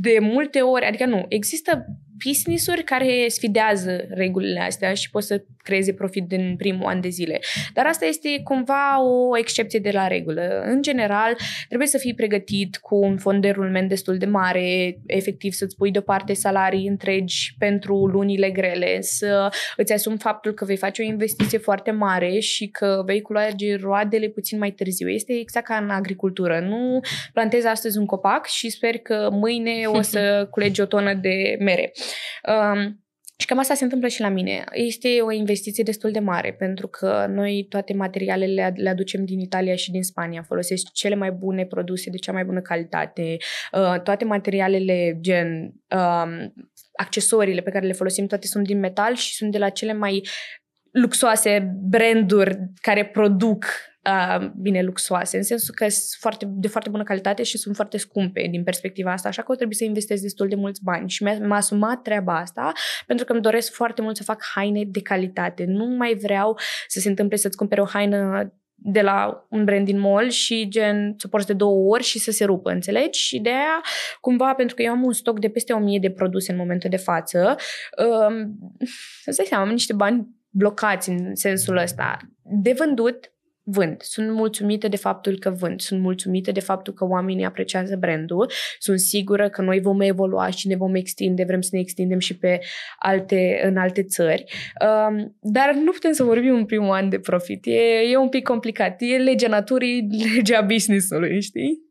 de multe ori, adică nu, există business-uri care sfidează regulile astea și pot să creeze profit din primul an de zile. Dar asta este cumva o excepție de la regulă. În general, trebuie să fii pregătit cu un fond de rulment destul de mare, efectiv să-ți pui deoparte salarii întregi pentru lunile grele, să îți asumi faptul că vei face o investiție foarte mare și că vei culoage roadele puțin mai târziu. Este exact ca în agricultură. Nu plantezi astăzi un copac și sper că mâine o să culegi o tonă de mere. Um, și cam asta se întâmplă și la mine. Este o investiție destul de mare, pentru că noi toate materialele le aducem din Italia și din Spania. Folosesc cele mai bune produse, de cea mai bună calitate. Uh, toate materialele gen um, accesoriile pe care le folosim, toate sunt din metal și sunt de la cele mai luxoase branduri care produc Uh, bine luxoase, în sensul că sunt foarte, de foarte bună calitate și sunt foarte scumpe din perspectiva asta, așa că o trebuie să investesc destul de mulți bani și mi-a, mi-a asumat treaba asta pentru că îmi doresc foarte mult să fac haine de calitate. Nu mai vreau să se întâmple să-ți cumpere o haină de la un brand din mall și gen să porți de două ori și să se rupă, înțelegi? Și de aia, cumva, pentru că eu am un stoc de peste 1000 de produse în momentul de față, um, să-ți dai seama, am niște bani blocați în sensul ăsta. De vândut, vând. Sunt mulțumită de faptul că vând. Sunt mulțumită de faptul că oamenii apreciază brandul. Sunt sigură că noi vom evolua și ne vom extinde. Vrem să ne extindem și pe alte, în alte țări. Um, dar nu putem să vorbim în primul an de profit. E, e un pic complicat. E legea naturii, legea business-ului, știi?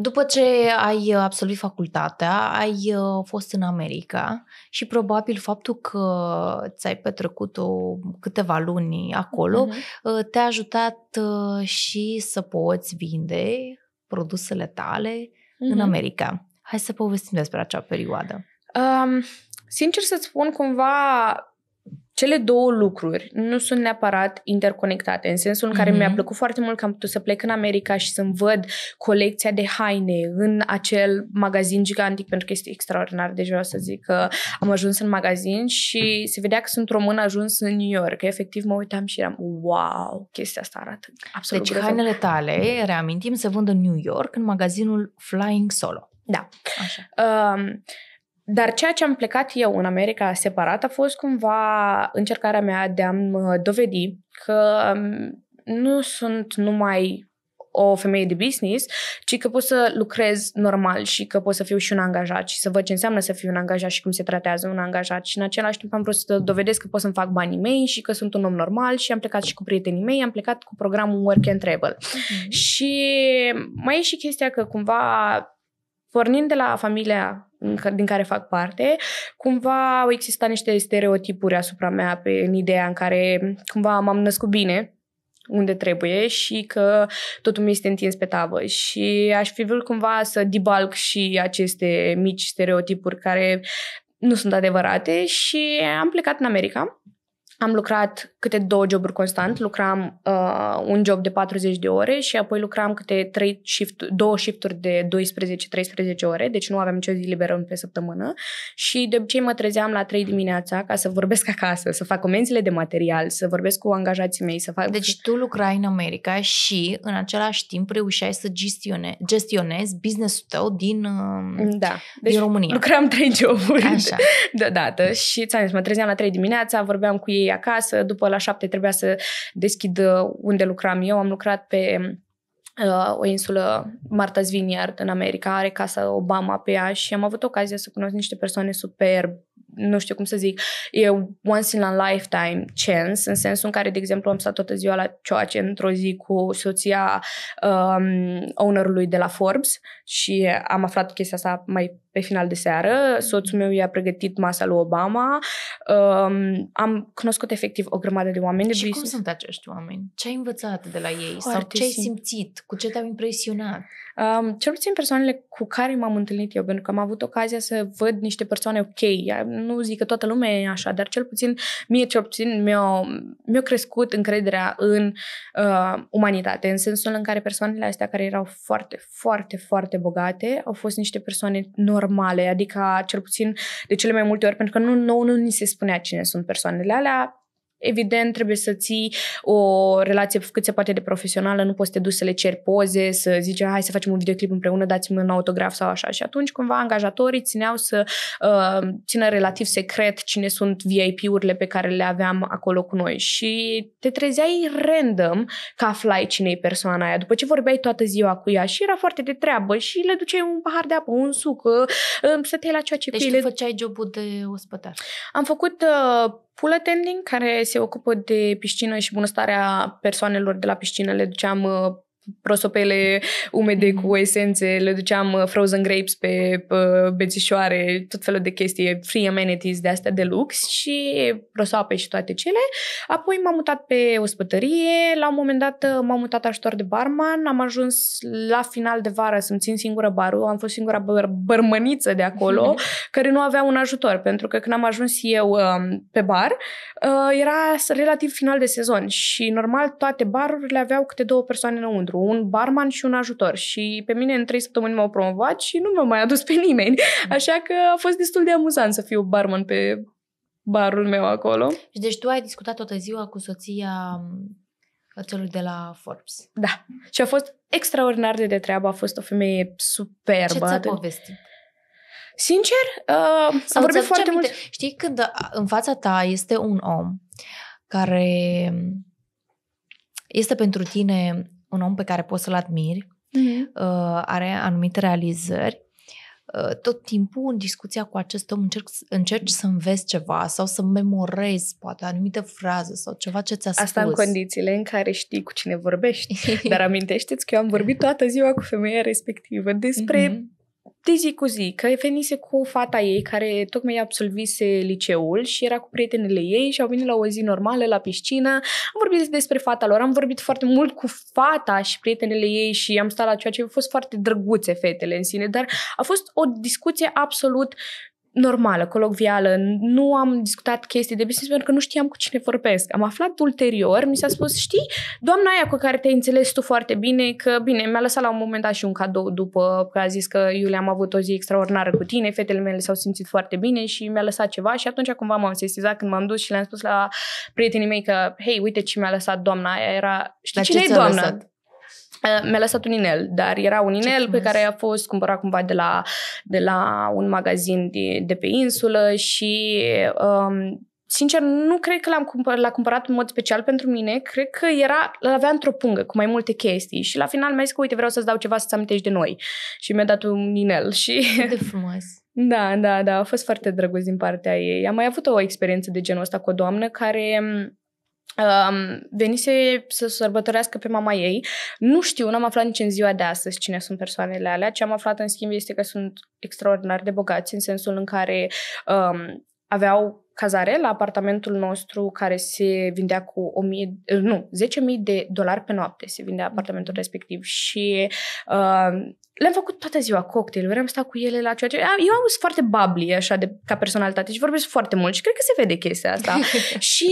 După ce ai absolvit facultatea, ai uh, fost în America și probabil faptul că ți-ai petrecut o câteva luni acolo mm-hmm. te-a ajutat ă, și să poți vinde produsele tale mm-hmm. în mhm. America. Hai să povestim despre acea perioadă. Um, sincer să-ți spun, cumva cele două lucruri nu sunt neapărat interconectate, în sensul în care mm-hmm. mi-a mhm. plăcut foarte mult că am putut să plec în America și să-mi văd colecția de haine în acel magazin gigantic, pentru că este extraordinar, deci vreau să zic că am ajuns în magazin și se vedea că sunt român ajuns în New York. Efectiv mă uitam și eram, wow, chestia asta arată absolut Deci hainele tale, reamintim, se vând în New York, în magazinul Flying Solo. Da. Așa. uh, dar ceea ce am plecat eu în America separat a fost cumva încercarea mea de a-mi uh, dovedi că um, nu sunt numai o femeie de business, ci că pot să lucrez normal și că pot să fiu și un angajat și să văd ce înseamnă să fiu un angajat și cum se tratează un angajat și în același timp am vrut să dovedesc că pot să-mi fac banii mei și că sunt un om normal și am plecat și cu prietenii mei, am plecat cu programul Work and Travel. Mm-hmm. Și mai e și chestia că cumva pornind de la familia din care fac parte, cumva au existat niște stereotipuri asupra mea pe, în ideea în care cumva m-am născut bine unde trebuie și că totul mi este întins pe tavă și aș fi vrut cumva să dibalc și aceste mici stereotipuri care nu sunt adevărate și am plecat în America. Am lucrat câte două joburi constant. Lucram uh, un job de 40 de ore și apoi lucram câte trei shift, două shifturi de 12-13 ore, deci nu aveam nicio zi liberă pe săptămână și de obicei mă trezeam la 3 dimineața ca să vorbesc acasă, să fac comenzile de material, să vorbesc cu angajații mei, să fac... Deci tu lucrai în America și în același timp reușeai să gestione, gestionezi business-ul tău din, uh, da. deci din România. lucram trei joburi de deodată și ți-am zis, mă trezeam la 3 dimineața, vorbeam cu ei acasă, după la șapte trebuia să deschid uh, unde lucram eu. Am lucrat pe uh, o insulă, Martha's Vineyard, în America, are casa Obama pe ea și am avut ocazia să cunosc niște persoane superb nu știu cum să zic, e once in a lifetime chance, în sensul în care, de exemplu, am stat toată ziua la cioace într-o zi cu soția um, ownerului de la Forbes și am aflat chestia asta mai pe final de seară. Soțul meu i-a pregătit masa lui Obama. Um, am cunoscut efectiv o grămadă de oameni de și business. cum sunt acești oameni? Ce ai învățat de la ei? Foarte Sau ce ai simțit? Cu ce te-au impresionat? Um, cel puțin persoanele cu care m-am întâlnit eu, pentru că am avut ocazia să văd niște persoane ok. Nu zic că toată lumea e așa, dar cel puțin mie cel puțin mi-a, mi-a crescut încrederea în uh, umanitate, în sensul în care persoanele astea care erau foarte, foarte, foarte bogate au fost niște persoane normale normale, adică cel puțin de cele mai multe ori, pentru că nu, nou nu ni se spunea cine sunt persoanele alea, Evident, trebuie să ții o relație cât se poate de profesională, nu poți să te duci să le ceri poze, să zici, hai să facem un videoclip împreună, dați-mi un autograf sau așa. Și atunci, cumva, angajatorii țineau să uh, țină relativ secret cine sunt VIP-urile pe care le aveam acolo cu noi. Și te trezeai random ca aflai cine e persoana aia. După ce vorbeai toată ziua cu ea și era foarte de treabă și le duceai un pahar de apă, un suc, uh, te la ceea ce Deci tu le... făceai jobul de ospătar. Am făcut uh, pool attending, care se ocupă de piscină și bunăstarea persoanelor de la piscină. Le duceam uh, prosopele umede mhm. cu esențe, le duceam uh, frozen grapes pe bețișoare, tot felul de chestii, free amenities de astea de lux și prosoape și toate cele. Apoi m-am mutat pe ospătărie, la un moment dat uh, m-am mutat ajutor de barman, am ajuns la final de vară să-mi țin singură barul, am fost singura băr- bărmăniță de acolo, care nu avea un ajutor, pentru că când am ajuns eu um, pe bar, uh, era relativ final de sezon și normal toate barurile aveau câte două persoane înăuntru patru, un barman și un ajutor și pe mine în trei săptămâni m-au promovat și nu m au mai adus pe nimeni. Mm. Așa că a fost destul de amuzant să fiu barman pe barul meu acolo. Și deci tu ai discutat toată ziua cu soția mm, celui de la Forbes. Da. Și a fost extraordinar de, de treabă, a fost o femeie superbă. Ce ți-a povestit? Sincer, uh, am vorbit foarte mult. Știi, când în fața ta este un om care este pentru tine un om pe care poți să-l admiri, mm-hmm. are anumite realizări, uh, tot timpul în discuția cu acest om încerc, încerci să înveți ceva sau să memorezi poate anumite fraze sau ceva ce ți-a spus. Asta în condițiile în care știi cu cine vorbești. Dar amintește-ți că eu am vorbit toată ziua cu femeia respectivă despre mm-hmm de zi cu zi, că venise cu fata ei care tocmai absolvise liceul și era cu prietenele ei și au venit la o zi normală la piscină. Am vorbit despre fata lor, am vorbit foarte mult cu fata și prietenele ei și am stat la ceea ce au fost foarte drăguțe fetele în sine, dar a fost o discuție absolut normală, colocvială, nu am discutat chestii de business pentru că nu știam cu cine vorbesc. Am aflat ulterior, mi s-a spus, știi, doamna aia cu care te-ai înțeles tu foarte bine, că bine, mi-a lăsat la un moment dat și un cadou după că a zis că Iulia am avut o zi extraordinară cu tine, fetele mele s-au simțit foarte bine și mi-a lăsat ceva și atunci cumva m-am sesizat când m-am dus și le-am spus la prietenii mei că, hei, uite ce mi-a lăsat doamna aia, era, știi cine e doamna? Lăsat? Eh, mi-a lăsat un inel, dar era un inel pe care a fost cumpărat cumva de la, de la un magazin de, de pe insulă și um, sincer, nu cred că l-am cumpărat, l-a cumpărat în mod special pentru mine. Cred că era, l avea într-o pungă cu mai multe chestii și la final mi-a zis că, uite, vreau să-ți dau ceva să-ți amintești de noi. Și mi-a dat un inel și... de frumos! Da, da, da, a fost foarte drăguț din partea ei. Am mai avut o experiență de genul ăsta cu o doamnă care um, venise să sărbătorească pe mama ei. Nu știu, n-am aflat nici în ziua de astăzi cine sunt persoanele alea. Ce am aflat, în schimb, este că sunt extraordinar de bogați, în sensul în care um, aveau cazare la apartamentul nostru care se vindea cu 1000, nu, 10.000 de dolari pe noapte se vindea apartamentul mm-hmm. respectiv și uh, le-am făcut toată ziua cocktail. vreau să stau cu ele la ceea ce... Eu am fost foarte bubbly, așa, de, ca personalitate și vorbesc foarte mult și cred că se vede chestia asta. și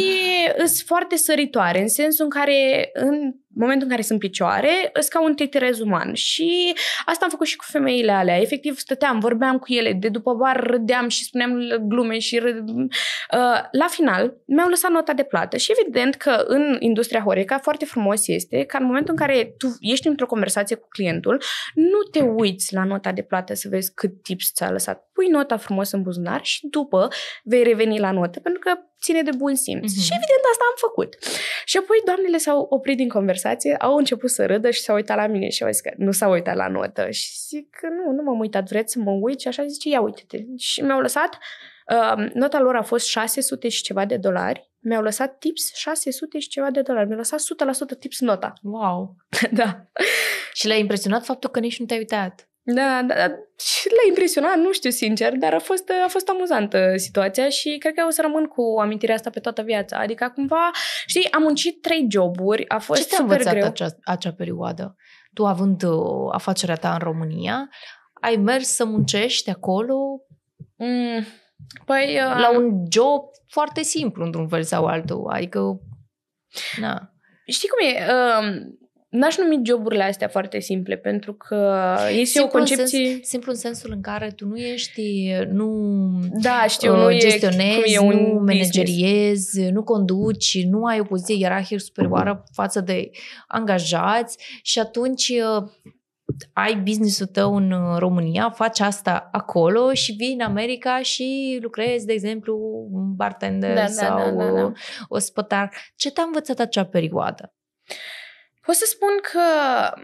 sunt foarte săritoare, în sensul în care, în momentul în care sunt picioare, sunt ca un titerez uman. Și asta am făcut și cu femeile alea. Efectiv, stăteam, vorbeam cu ele, de după bar râdeam și spuneam glume și râd... Uh, la final, mi-au lăsat nota de plată și evident că în industria Horeca foarte frumos este că în momentul în care tu ești într-o conversație cu clientul, nu te uiți la nota de plată să vezi cât tips ți-a lăsat. Pui nota frumos în buzunar și după vei reveni la notă, pentru că ține de bun simț. Mm-hmm. Și evident asta am făcut. Și apoi doamnele s-au oprit din conversație, au început să râdă și s-au uitat la mine și au zis că nu s-au uitat la notă. Și zic că nu, nu m-am uitat, vreți să mă uit? Și așa zice, ia uite-te. Și mi-au lăsat, uh, nota lor a fost 600 și ceva de dolari, mi-au lăsat tips 600 și ceva de dolari, mi-au lăsat 100% tips nota. Wow! da. Și l-a impresionat faptul că nici nu te-ai uitat. Da, da, da, și l-a impresionat, nu știu sincer, dar a fost, a fost amuzantă situația și cred că o să rămân cu amintirea asta pe toată viața. Adică cumva, știi, am muncit trei joburi, a fost Ce te-a super greu. Acea, acea perioadă? Tu având uh, afacerea ta în România, ai mers să muncești acolo? Mm, păi... Uh, la un job foarte simplu, într-un fel sau altul, adică... Na. Știi cum e? Uh, N-aș numi joburile astea foarte simple, pentru că este simplu o concepție... În sens, simplu în sensul în care tu nu ești, nu da, știu, uh, nu gestionezi, e, cum e un nu manageriezi, nu conduci, nu ai o poziție ierarhie superioară față de angajați și atunci uh, ai businessul tău în uh, România, faci asta acolo și vii în America și lucrezi, de exemplu, bartender da, da, sau da, da, da, da. spătar. Ce te-a învățat acea perioadă? Pot să spun că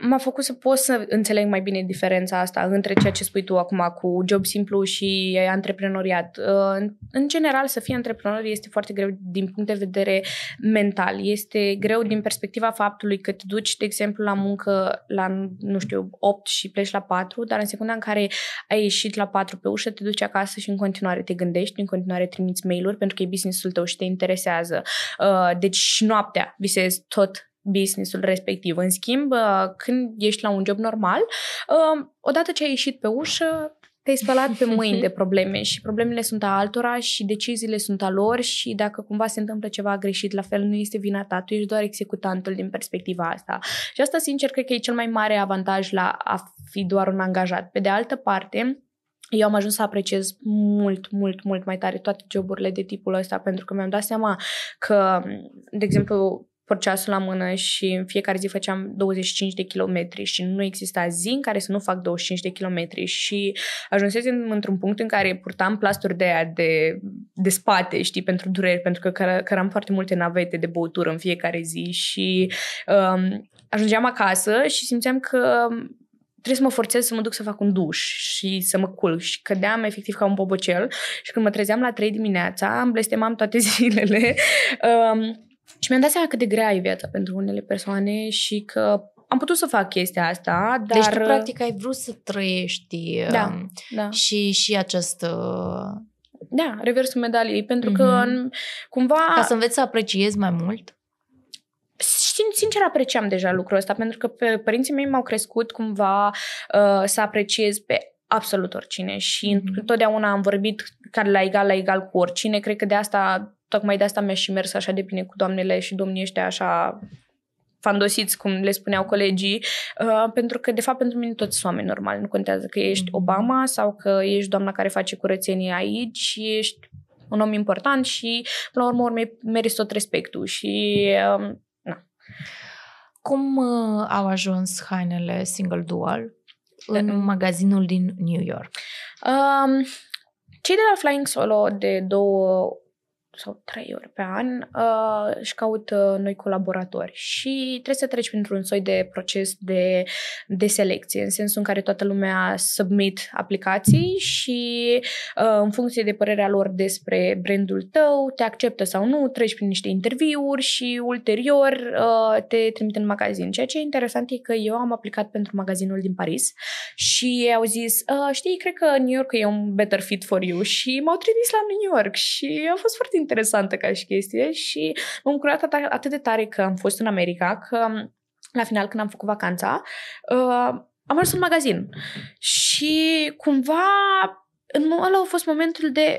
m-a făcut să pot să înțeleg mai bine diferența asta între ceea ce spui tu acum cu job simplu și antreprenoriat. Uh, în general, să fii antreprenor este foarte greu din punct de vedere mental. Este greu din perspectiva faptului că te duci, de exemplu, la muncă la, nu știu, 8 și pleci la 4, dar în secunda în care ai ieșit la 4 pe ușă, te duci acasă și în continuare te gândești, în continuare trimiți mail-uri pentru că e business-ul tău și te interesează. Uh, deci noaptea visezi tot businessul respectiv. În schimb, uh, când ești la un job normal, uh, odată ce ai ieșit pe ușă, te-ai spălat pe mâini de probleme și problemele sunt a altora și deciziile sunt a lor și dacă cumva se întâmplă ceva greșit, la fel nu este vina ta, tu ești doar executantul din perspectiva asta. Și asta, sincer, cred că e cel mai mare avantaj la a fi doar un angajat. Pe de altă parte, eu am ajuns să apreciez mult, mult, mult mai tare toate joburile de tipul ăsta pentru că mi-am dat seama că, de exemplu, ceasul la mână și în fiecare zi făceam 25 de kilometri și nu exista zi în care să nu fac 25 de kilometri și ajunsesem într-un punct în care purtam plasturi de aia de, de spate, știi, pentru dureri, pentru că căram foarte multe navete de băutură în fiecare zi și um, ajungeam acasă și simțeam că trebuie să mă forțez să mă duc să fac un duș și să mă culc și cădeam efectiv ca un bobocel și când mă trezeam la 3 dimineața îmi blestemam toate zilele um, și mi-am dat seama cât de grea e viața pentru unele persoane și că am putut să fac chestia asta, dar... Deci tu, practic, ai vrut să trăiești da, um, da. Și, și acest... Uh, da, reversul medaliei, pentru mm-hmm. că mhm. cumva... Ca să înveți să apreciezi mai mult? sincer apreciam deja lucrul ăsta, pentru că pe părinții mei m-au crescut cumva uh, să apreciez pe absolut oricine și mm-hmm. întotdeauna am vorbit ca la egal la egal cu oricine. Cred că de asta tocmai de asta mi-a și mers așa de bine cu doamnele și domnii ăștia așa fandosiți, cum le spuneau colegii, uh, pentru că, de fapt, pentru mine toți sunt oameni normali. Nu contează că ești mhm. Obama sau că ești doamna care face curățenie aici, și ești un om important și, până la urmă, urme, meriți tot respectul și... Uh, na. Cum uh, au ajuns hainele single dual în uh, magazinul din New York? Uh, cei de la Flying Solo de două sau trei ori pe an uh, își caută noi colaboratori și trebuie să treci printr-un soi de proces de, de selecție, în sensul în care toată lumea submit aplicații și uh, în funcție de părerea lor despre brandul tău, te acceptă sau nu, treci prin niște interviuri și ulterior uh, te trimit în magazin. Ceea ce e interesant e că eu am aplicat pentru magazinul din Paris și ei au zis, uh, știi, cred că New York e un better fit for you și m-au trimis la New York și a fost foarte interesantă ca și chestie și m-am curat atât de tare că am fost în America că la final când am făcut vacanța, uh, am mers în magazin și cumva în ăla a fost momentul de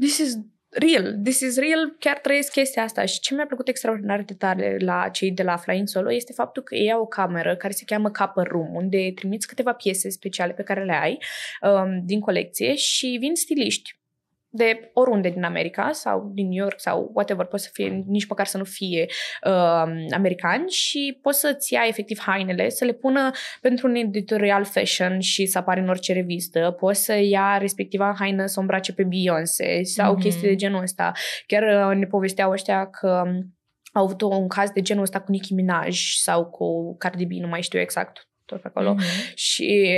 this is real, this is real, chiar trăiesc chestia asta. Și ce mi-a plăcut extraordinar de tare la cei de la Flying Solo este faptul că ei au o cameră care se cheamă Cupper Room, unde trimiți câteva piese speciale pe care le ai um, din colecție și vin stiliști de oriunde din America sau din New York sau whatever, poți să fie, nici măcar să nu fie uh, um, americani și poți să-ți ia efectiv hainele, să le pună pentru un editorial fashion și să apară în orice revistă, poți să ia respectiva haină să îmbrace pe Beyoncé sau mm-hmm. chestii de genul ăsta. Chiar uh, ne povesteau ăștia că au avut un caz de genul ăsta cu Nicki Minaj sau cu Cardi B, nu mai știu exact tot pe acolo mm-hmm. și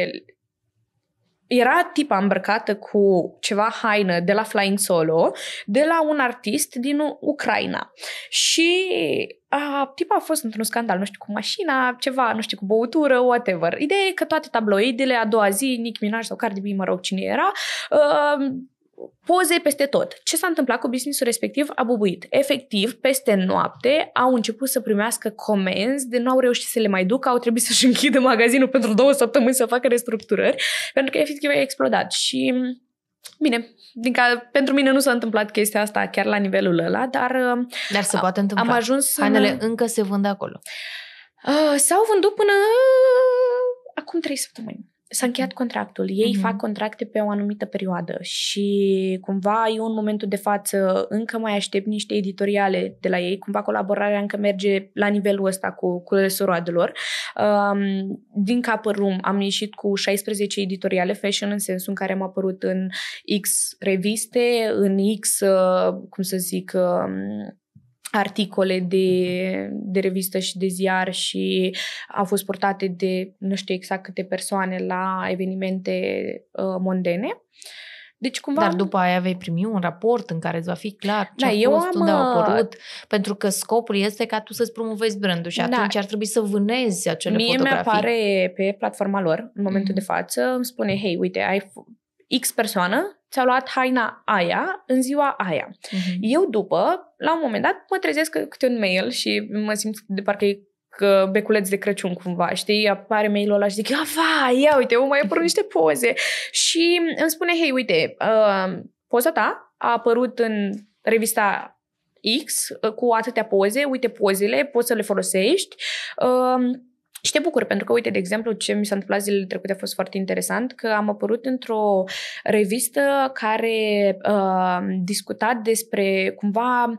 era tipa îmbrăcată cu ceva haină de la Flying Solo, de la un artist din Ucraina. Și a, tipa a fost într-un scandal, nu știu, cu mașina, ceva, nu știu, cu băutură, whatever. Ideea e că toate tabloidele, a doua zi, Nick Minaj sau Cardi B, mă rog, cine era, ă, poze peste tot. Ce s-a întâmplat cu businessul respectiv a bubuit. Efectiv, peste noapte au început să primească comenzi de nu au reușit să le mai ducă, au trebuit să-și închidă magazinul pentru două săptămâni să facă restructurări, pentru că efectiv a explodat. Și Bine, din ca, pentru mine nu s-a întâmplat chestia asta chiar la nivelul ăla, dar, dar se poate întâmpla. am ajuns... Hainele în... încă se vând acolo. Uh, s-au vândut până ah, acum trei săptămâni. S-a încheiat mm-hmm. contractul. Ei mm-hmm. fac contracte pe o anumită perioadă și cumva eu în momentul de față încă mai aștept niște editoriale de la ei, cumva colaborarea încă merge la nivelul ăsta cu, cu soroadelor. Um, din Capă Room am ieșit cu 16 editoriale fashion în sensul în care am apărut în X reviste, în X, uh, cum să zic, uh, articole de, mhm. de revistă și de ziar și au fost portate de nu știu exact câte persoane la evenimente uh, mondene. Deci cumva... Dar după aia vei primi un raport în care îți va fi clar da, ce da, a fost, am... unde a uh, apărut, pentru că scopul este ca tu să-ți promovezi brandul și da. atunci ar trebui să vânezi acele Mie fotografii. Mie mi-apare pe platforma lor, în momentul mm-hmm. de mhm. față, îmi spune, mhm. hei, uite, ai X persoană ți-a luat haina aia în ziua aia. Uh-huh. Eu după, la un moment dat, mă trezesc câte un mail și mă simt de parcă e că beculeț de Crăciun cumva, știi? Apare mailul ăla și zic, va, ia uite, o mai apărut niște poze. Și îmi spune, hei, uite, uh, poza ta a apărut în revista X uh, cu atâtea poze, uite pozele, poți să le folosești. Uh, și te bucur, pentru că, uite, de exemplu, ce mi s-a întâmplat zilele trecute a fost foarte interesant, că am apărut într-o revistă care uh, discuta despre, cumva,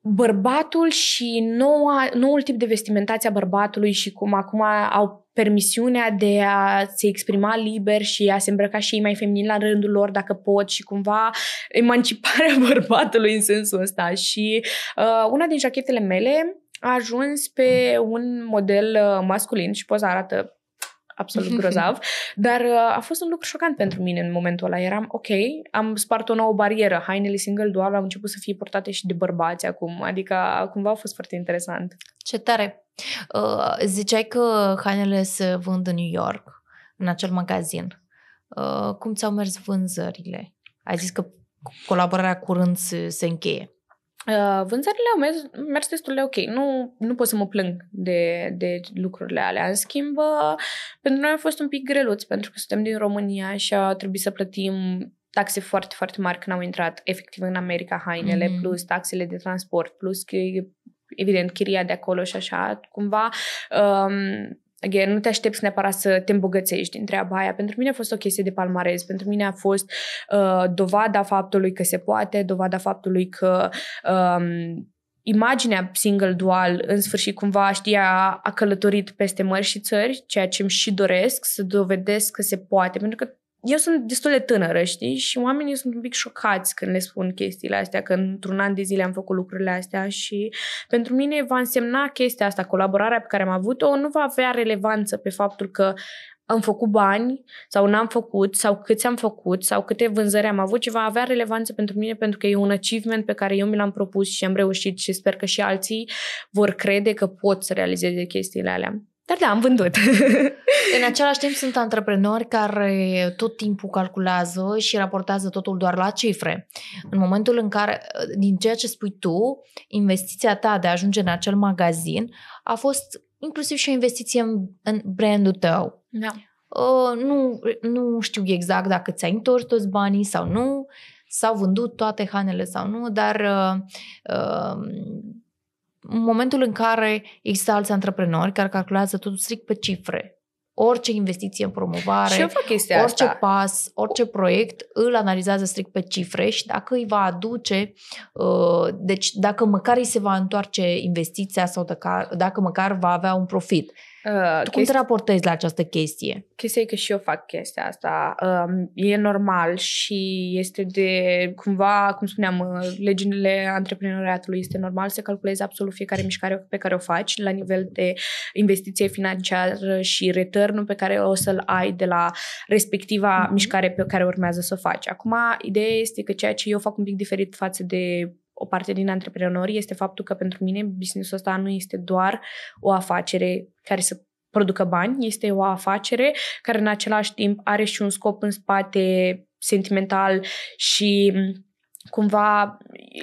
bărbatul și noua, noul tip de vestimentație a bărbatului și cum acum au permisiunea de a se exprima liber și a se îmbrăca și ei mai feminin la rândul lor dacă pot și cumva emanciparea bărbatului în sensul ăsta. Și uh, una din jachetele mele a ajuns pe un model uh, masculin și poza arată absolut grozav, dar uh, a fost un lucru șocant pentru mine în momentul ăla. Eram, ok, am spart o nouă barieră, hainele single dual au început să fie portate și de bărbați acum, adică uh, cumva a fost foarte interesant. Ce tare! Uh, ziceai că hainele se vând în New York, în acel magazin. Uh, cum ți-au mers vânzările? Ai zis că colaborarea curând se, se încheie. Uh, vânzările au mers, mers destul de ok. Nu, nu pot să mă plâng de, de lucrurile alea. În schimb, uh, pentru noi a fost un pic greluț, pentru că suntem din România și a trebuit să plătim taxe foarte, foarte mari când am intrat efectiv în America hainele, mm-hmm. plus taxele de transport, plus evident chiria de acolo și așa. Cumva um, Again, nu te aștepți neapărat să te îmbogățești din treaba aia. Pentru mine a fost o chestie de palmarez, pentru mine a fost uh, dovada faptului că se poate, dovada faptului că um, imaginea single dual în sfârșit cumva știa a călătorit peste mări și țări, ceea ce îmi și doresc să dovedesc că se poate, pentru că eu sunt destul de tânără, știi? Și oamenii sunt un pic șocați când le spun chestiile astea, că într-un an de zile am făcut lucrurile astea și pentru mine va însemna chestia asta, colaborarea pe care am avut-o, nu va avea relevanță pe faptul că am făcut bani sau n-am făcut sau câți am făcut sau câte vânzări am avut, ci va avea relevanță pentru mine pentru că e un achievement pe care eu mi l-am propus și am reușit și sper că și alții vor crede că pot să realizeze chestiile alea. Dar da, am vândut. în același timp sunt antreprenori care tot timpul calculează și raportează totul doar la cifre. În momentul în care, din ceea ce spui tu, investiția ta de a ajunge în acel magazin a fost inclusiv și o investiție în, în brandul tău. Da. Uh, nu, nu știu exact dacă ți-ai întors toți banii sau nu, s-au vândut toate hanele sau nu, dar uh, uh, în momentul în care există alți antreprenori care calculează totul strict pe cifre, orice investiție în promovare, și eu fac orice asta. pas, orice proiect, îl analizează strict pe cifre și dacă îi va aduce, uh, deci dacă măcar îi se va întoarce investiția sau dacă, dacă măcar va avea un profit. Uh, tu cum te raportezi la această chestie? Chestia e că și eu fac chestia asta. Uh, e normal și este de, cumva, cum spuneam, uh, legile antreprenoriatului este normal să calculezi absolut fiecare mișcare pe care o faci la nivel de investiție financiară și returnul pe care o să-l ai de la respectiva mm-hmm. mișcare pe care urmează să o faci. Acum, ideea este că ceea ce eu fac un pic diferit față de o parte din antreprenori este faptul că pentru mine business-ul ăsta nu este doar o afacere care să producă bani, este o afacere care în același timp are și un scop în spate sentimental și cumva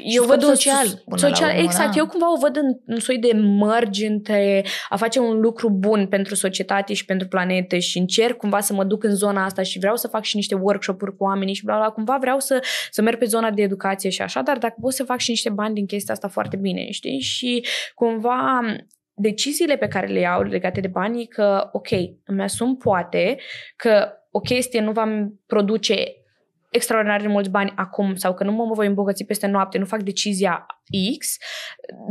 și eu văd social, un, social exact, da. eu cumva o văd în un soi de mărgi între a face un lucru bun pentru societate și pentru planetă și încerc cumva să mă duc în zona asta și vreau să fac și niște workshop-uri cu oamenii și bla bla, cumva vreau să, să merg pe zona de educație și așa, dar dacă pot să fac și niște bani din chestia asta foarte bine, știi? Și cumva deciziile pe care le iau legate de bani e că, ok, îmi asum poate că o chestie nu va produce extraordinar de mulți bani acum sau că nu mă voi îmbogăți peste noapte, nu fac decizia X,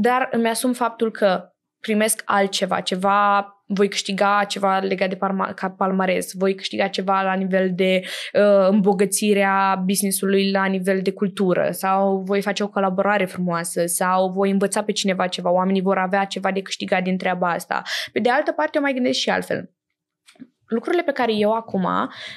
dar îmi asum faptul că primesc altceva, ceva voi câștiga ceva legat de palma, ca palmares, voi câștiga ceva la nivel de uh, îmbogățirea businessului la nivel de cultură sau voi face o colaborare frumoasă sau voi învăța pe cineva ceva, oamenii vor avea ceva de câștigat din treaba asta. Pe de altă parte, eu mai gândesc și altfel lucrurile pe care eu acum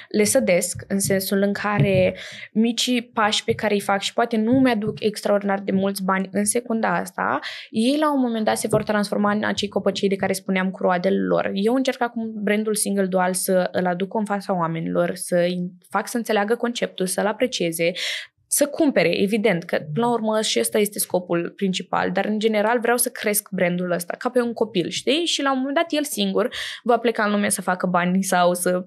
le sădesc, în sensul în care micii pași pe care îi fac și poate nu mi-aduc extraordinar de mulți bani în secunda asta, ei la un moment dat se vor transforma în acei copăcei de care spuneam cu roadele lor. Eu încerc acum brandul single dual să îl aduc în fața oamenilor, să fac să înțeleagă conceptul, să-l aprecieze, să cumpere, evident, că până la urmă și ăsta este scopul principal, dar în general vreau să cresc brandul ăsta, ca pe un copil, știi? Și la un moment dat el singur va pleca în lume să facă bani sau să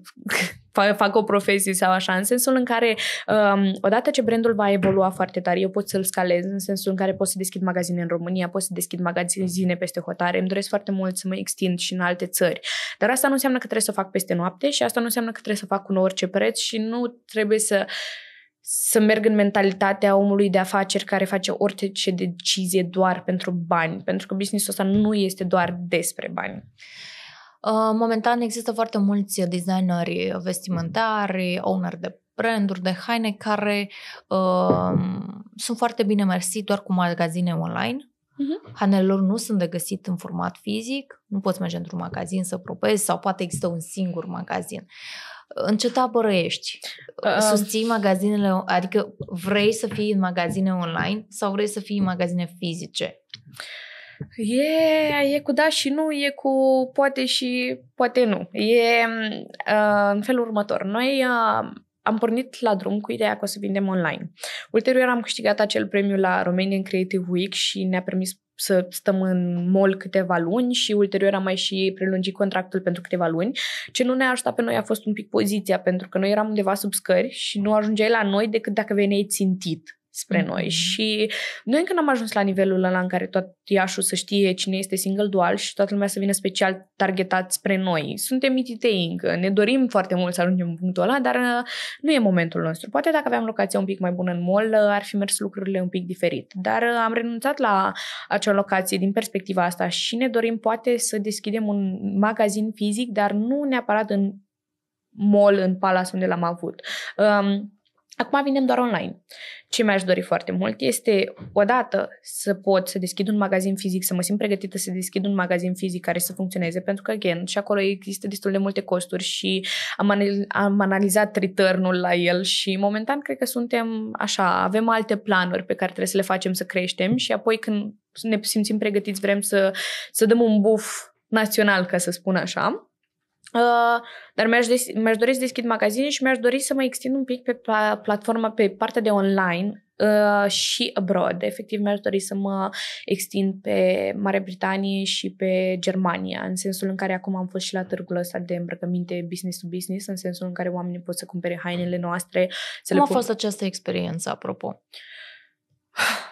fac o profesie sau așa, în sensul în care um, odată ce brandul va evolua foarte tare, eu pot să-l scalez în sensul în care pot să deschid magazine în România, pot să deschid magazine peste hotare, îmi doresc foarte mult să mă extind și în alte țări. Dar asta nu înseamnă că trebuie să o fac peste noapte și asta nu înseamnă că trebuie să o fac cu orice preț și nu trebuie să să merg în mentalitatea omului de afaceri care face orice decizie doar pentru bani, pentru că business-ul ăsta nu este doar despre bani. Uh, momentan există foarte mulți designeri vestimentari, owner de branduri de haine care uh, sunt foarte bine mersi doar cu magazine online. Uh-huh. Mhm. Hanele lor nu sunt de găsit în format fizic, nu poți merge într-un magazin să propezi sau poate există un singur magazin. Uh, în ce tabără ești? Susții magazinele, adică vrei să fii în magazine online sau vrei să fii în magazine fizice? E, e cu da și nu, e cu poate și poate nu. E uh, în felul următor. Noi uh, am pornit la drum cu ideea că o să vindem online. Ulterior am câștigat acel premiu la Romanian Creative Week și ne-a permis să stăm în mall câteva luni și ulterior am mai și prelungit contractul pentru câteva luni. Ce nu ne-a ajutat pe noi a fost un pic poziția, pentru că noi eram undeva sub scări și nu ajungeai la noi decât dacă veneai țintit spre mm-hmm. noi și noi încă n-am ajuns la nivelul ăla în care tot Iașul să știe cine este single dual și toată lumea să vină special targetat spre noi. Suntem mititei încă, ne dorim foarte mult să ajungem în punctul ăla, dar uh, nu e momentul nostru. Poate dacă aveam locația un pic mai bună în mall, uh, ar fi mers lucrurile un pic diferit. Dar uh, am renunțat la acea locație din perspectiva asta și ne dorim poate să deschidem un magazin fizic, dar nu neapărat în mall, în palas unde l-am avut. Um, Acum vinem doar online ce mi-aș dori foarte mult este, odată, să pot să deschid un magazin fizic, să mă simt pregătită să deschid un magazin fizic care să funcționeze, pentru că, again, și acolo există destul de multe costuri și am, anal- am analizat return la el și, momentan, cred că suntem așa, avem alte planuri pe care trebuie să le facem să creștem și apoi când ne simțim pregătiți, vrem să, să dăm un buf național, ca să spun așa. Ă, dar mi-aș, des- mi-aș dori să deschid magazine și mi-aș dori să mă extind un pic pe platforma, pe partea de online uh, și abroad. Efectiv, mi-aș dori să mă extind pe Marea Britanie și pe Germania, în sensul în care acum am fost și la târgul ăsta de îmbrăcăminte business to business, în sensul în care oamenii pot să cumpere hainele noastre. Să Cum le a pun... fost această experiență, apropo?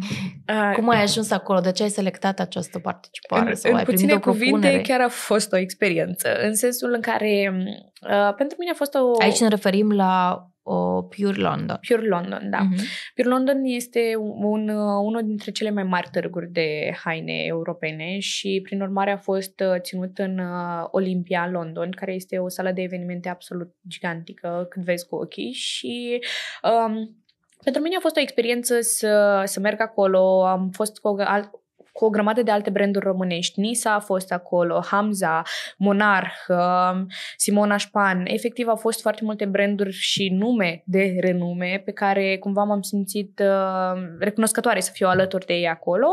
Uh, Cum ai da. ajuns acolo? De ce ai selectat această participare? În, sau în ai puține cuvinte, propunere? chiar a fost o experiență, în sensul în care uh, pentru mine a fost o... Aici ne referim la o uh, Pure London. Pure London, da. Uh-huh. Pure London este un, uh, unul dintre cele mai mari târguri de haine europene și, prin urmare, a fost ținut în Olimpia London, care este o sală de evenimente absolut gigantică, când vezi cu ochii și... Um, pentru mine a fost o experiență să, să merg acolo, am fost cu o, al, cu o grămadă de alte branduri românești. Nisa a fost acolo, Hamza, Monarch, um, Simona Șpan. Efectiv, au fost foarte multe branduri și nume de renume pe care cumva m-am simțit um, recunoscătoare să fiu alături de ei acolo.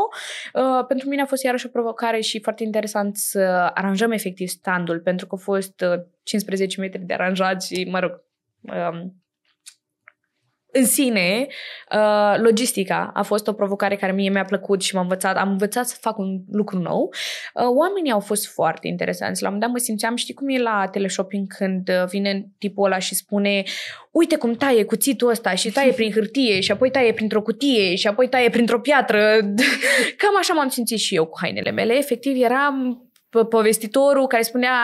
Uh, pentru mine a fost iarăși o provocare și foarte interesant să aranjăm efectiv standul, pentru că au fost 15 uh, metri de aranjat și, mă rog, um, în sine, uh, logistica a fost o provocare care mie mi-a plăcut și m am învățat, am învățat să fac un lucru nou. Uh, oamenii au fost foarte interesanți. La un moment dat mă simțeam, știi cum e la teleshopping când uh, vine tipul ăla și spune uite cum taie cuțitul ăsta și taie prin hârtie și apoi taie printr-o cutie și apoi taie printr-o piatră. Cam așa m-am simțit și eu cu hainele mele. Efectiv, eram povestitorul care spunea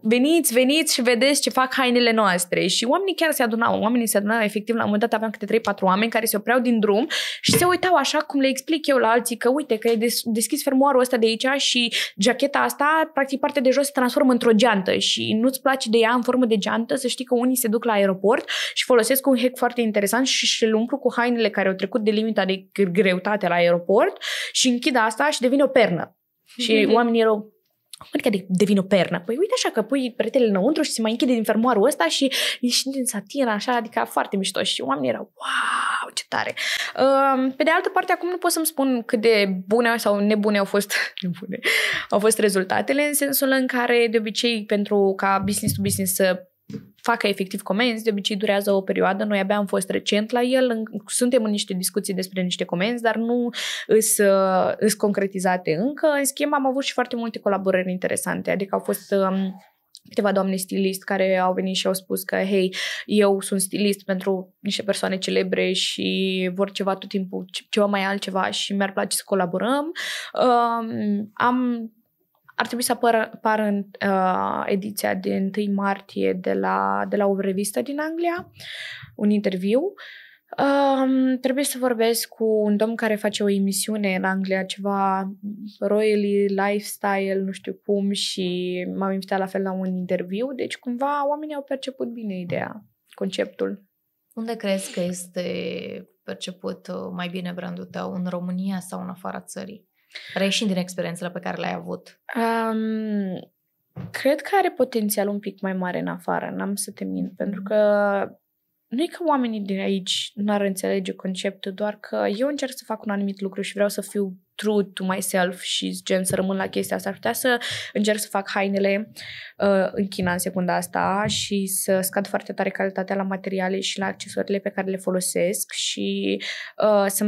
veniți, veniți și vedeți ce fac hainele noastre. Și oamenii chiar se adunau, oamenii se adunau efectiv, la un moment dat aveam câte 3-4 oameni care se opreau din drum și se uitau așa cum le explic eu la alții că uite că e deschis fermoarul ăsta de aici și jacheta asta, practic partea de jos se transformă într-o geantă și nu-ți place de ea în formă de geantă, să știi că unii se duc la aeroport și folosesc un hack foarte interesant și îl umplu cu hainele care au trecut de limita de greutate la aeroport și închid asta și devine o pernă. Și oamenii erau, adică devin o pernă. Păi uite așa că pui peretele înăuntru și se mai închide din fermoarul ăsta și ieși din satină, așa, adică foarte mișto. Și oamenii erau, wow, ce tare! Ehm, pe de altă parte, acum nu pot să-mi spun cât de bune sau nebune au fost, nebune, au fost rezultatele, în sensul în care, de obicei, pentru ca business to business să facă efectiv comenzi, de obicei durează o perioadă, noi abia am fost recent la el, suntem în niște discuții despre niște comenzi, dar nu sunt uh, concretizate încă. În schimb, am avut și foarte multe colaborări interesante, adică au fost... Um, câteva doamne stilist care au venit și au spus că, hei, eu sunt stilist pentru niște persoane celebre și vor ceva tot timpul, ceva mai altceva și mi-ar place să colaborăm. Um, am ar trebui să apară, apară în uh, ediția de 1 martie de la, de la o revistă din Anglia, un interviu. Um, trebuie să vorbesc cu un domn care face o emisiune în Anglia, ceva royally lifestyle, nu știu cum, și m-am invitat la fel la un interviu, deci cumva oamenii au perceput bine ideea, conceptul. Unde crezi că este perceput uh, mai bine brandul tău, în România sau în afara țării? Reieșind din experiențele pe care le-ai avut. Um, cred că are potențial un pic mai mare în afară, n-am să te mint, pentru că nu e că oamenii din aici nu ar înțelege conceptul, doar că eu încerc să fac un anumit lucru și vreau să fiu true to myself și gen să rămân la chestia asta. Ar putea să încerc să fac hainele uh, în China în secunda asta și să scad foarte tare calitatea la materiale și la accesoriile pe care le folosesc și uh, să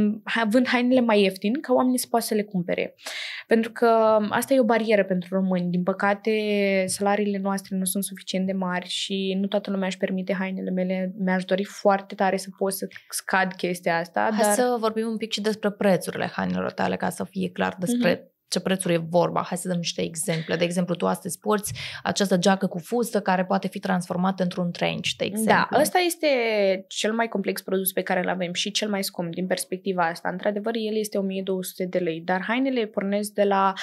vând hainele mai ieftin ca oamenii să poată să le cumpere. Pentru că asta e o barieră pentru români. Din păcate, salariile noastre nu sunt suficient de mari și nu toată lumea își permite hainele mele. Mi-aș dori foarte tare să pot să scad chestia asta. Hai dar... să vorbim un pic și despre prețurile hainelor tale ca să să fie clar mhm. despre ce prețuri e vorba. Hai să dăm niște exemple. De exemplu, tu astăzi porți această geacă cu fustă care poate fi transformată într-un trench, de da, exemplu. Da, ăsta este cel mai complex produs pe care îl avem și cel mai scump din perspectiva asta. Într-adevăr, el este 1200 de lei, dar hainele pornesc de la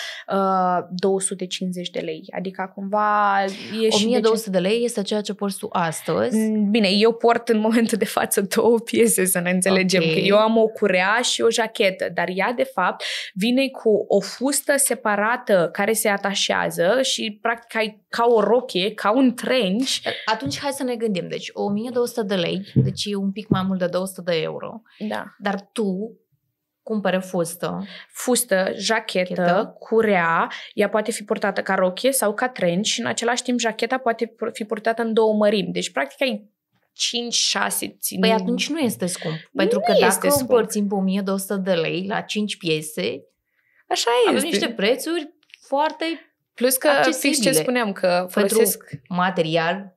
uh, 250 de lei. Adică cumva e 1200 de, de lei este ceea ce porți tu astăzi. Mm, bine, eu port în momentul de față două piese, să ne înțelegem. Okay. Că eu am o curea și o jachetă, dar ea de fapt vine cu o fustă fustă separată care se atașează și practic ai ca o roche, ca un trench. Atunci hai să ne gândim. Deci 1200 de lei, deci e un pic mai mult de 200 de euro. Da. Dar tu cumpără fustă. Fustă, jachetă, Chetă. curea, ea poate fi purtată ca rochie sau ca trench și în același timp jacheta poate fi purtată în două mărimi. Deci practic ai 5, 6 țin... Păi atunci nu este scump. Pentru nu că dacă scump. împărțim pe 1200 de lei la 5 piese, Așa e. Avem niște prețuri foarte Plus că accesibile. fix ce spuneam, că folosesc... Pentru material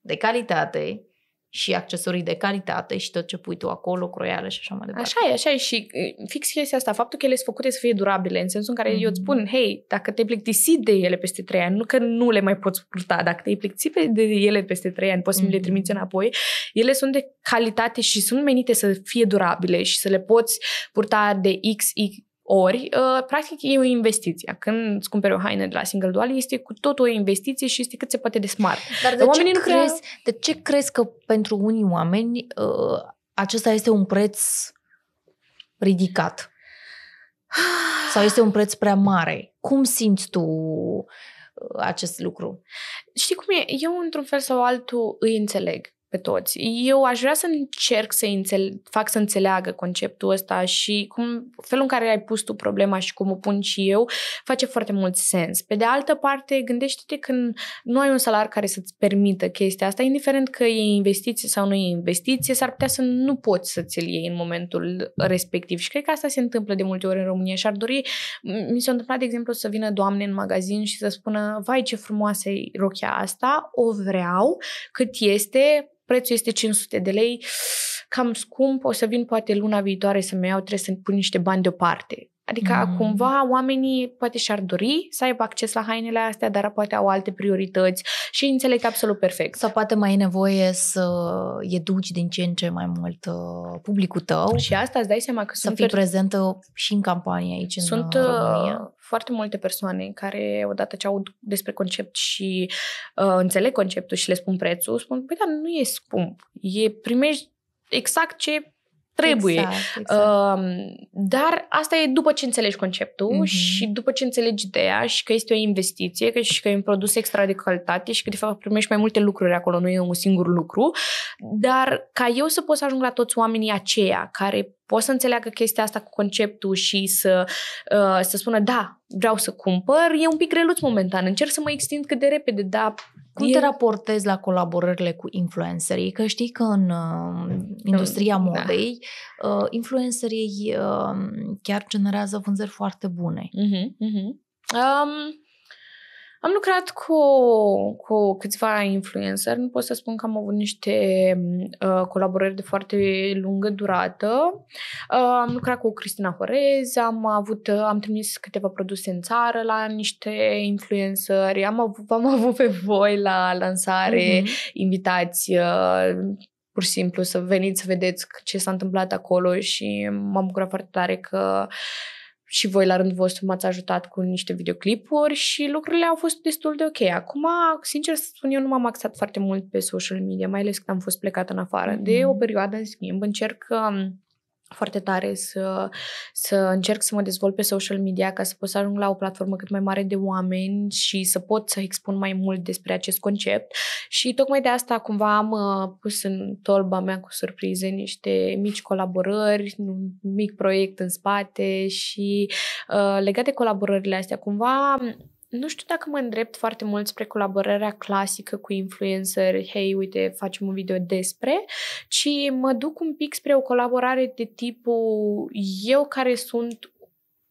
de calitate și accesorii de calitate și tot ce pui tu acolo, croială și așa mai departe. Așa e, așa e și fix chestia asta, faptul că ele sunt făcute să fie durabile, în sensul în care mm-hmm. eu îți mm-hmm. spun, hei, dacă te plictisi de ele peste trei ani, nu că nu le mai poți purta, dacă te plictisi de ele peste trei ani, poți să mm-hmm. le trimiți înapoi, ele sunt de calitate și sunt menite să fie durabile și să le poți purta de X, ori, uh, practic, e o investiție. Când îți cumperi o haină de la Single Dual, este cu tot o investiție și este cât se poate de smart. Dar de, Oamenii ce, crezi, crea... de ce crezi că pentru unii oameni uh, acesta este un preț ridicat? Sau este un preț prea mare? Cum simți tu uh, acest lucru? Știi cum e? Eu, într-un fel sau altul, îi înțeleg pe toți. Eu aș vrea să încerc să înțel- fac să înțeleagă conceptul ăsta și cum, felul în care ai pus tu problema și cum o pun și eu face foarte mult sens. Pe de altă parte, gândește-te când nu ai un salar care să-ți permită chestia asta, indiferent că e investiție sau nu e investiție, s-ar putea să nu poți să ți-l iei în momentul respectiv. Și cred că asta se întâmplă de multe ori în România și ar dori, mi s-a întâmplat, de exemplu, să vină doamne în magazin și să spună, vai ce frumoasă e rochia asta, o vreau, cât este, prețul este 500 de lei, cam scump, o să vin poate luna viitoare să-mi iau, trebuie să pun niște bani deoparte. Adică mm. cumva oamenii poate și-ar dori să aibă acces la hainele astea, dar poate au alte priorități și înțeleg absolut perfect. Sau poate mai e nevoie să educi din ce în ce mai mult uh, publicul tău. Și asta îți dai seama că să sunt... Să fii prezentă și în campanie aici sunt, în România. Uh, foarte multe persoane care, odată ce aud despre concept și uh, înțeleg conceptul și le spun prețul, spun, păi da, nu e scump, e primești exact ce trebuie. Exact, exact. Uh, dar asta e după ce înțelegi conceptul mm-hmm. și după ce înțelegi ideea și că este o investiție că și că e un produs extra de calitate și că de fapt primești mai multe lucruri acolo, nu e un singur lucru. Dar ca eu să pot să ajung la toți oamenii aceia care pot să înțeleagă chestia asta cu conceptul și să, uh, să spună da, vreau să cumpăr, e un pic greluț momentan, încerc să mă extind cât de repede, dar... Cum e... te raportezi la colaborările cu influencerii? Că știi că în uh, industria da. modei, da. uh, influencerii uh, chiar generează vânzări foarte bune. Uh-huh, uh-huh. Um, am lucrat cu, cu câțiva influencer, nu pot să spun că am avut niște uh, colaborări de foarte lungă durată. Uh, am lucrat cu Cristina Horez, am avut, uh, am trimis câteva produse în țară la niște influenceri, am avut, am avut pe voi la lansare mm-hmm. invitați uh, pur și simplu să veniți să vedeți ce s-a întâmplat acolo și m-am bucurat foarte tare că uh, și voi la rândul vostru m-ați ajutat cu niște videoclipuri și lucrurile au fost destul de ok. Acum, sincer să spun, eu nu m-am axat foarte mult pe social media, mai ales când am fost plecată în afară. Mm-hmm. De o perioadă, în schimb, încerc um, foarte tare să, să încerc să mă dezvolt pe social media ca să pot să ajung la o platformă cât mai mare de oameni și să pot să expun mai mult despre acest concept și tocmai de asta cumva am uh, pus în tolba mea cu surprize niște mici colaborări, un mic proiect în spate și uh, legate colaborările astea cumva nu știu dacă mă îndrept foarte mult spre colaborarea clasică cu influencer, hei, uite, facem un video despre, ci mă duc un pic spre o colaborare de tipul eu care sunt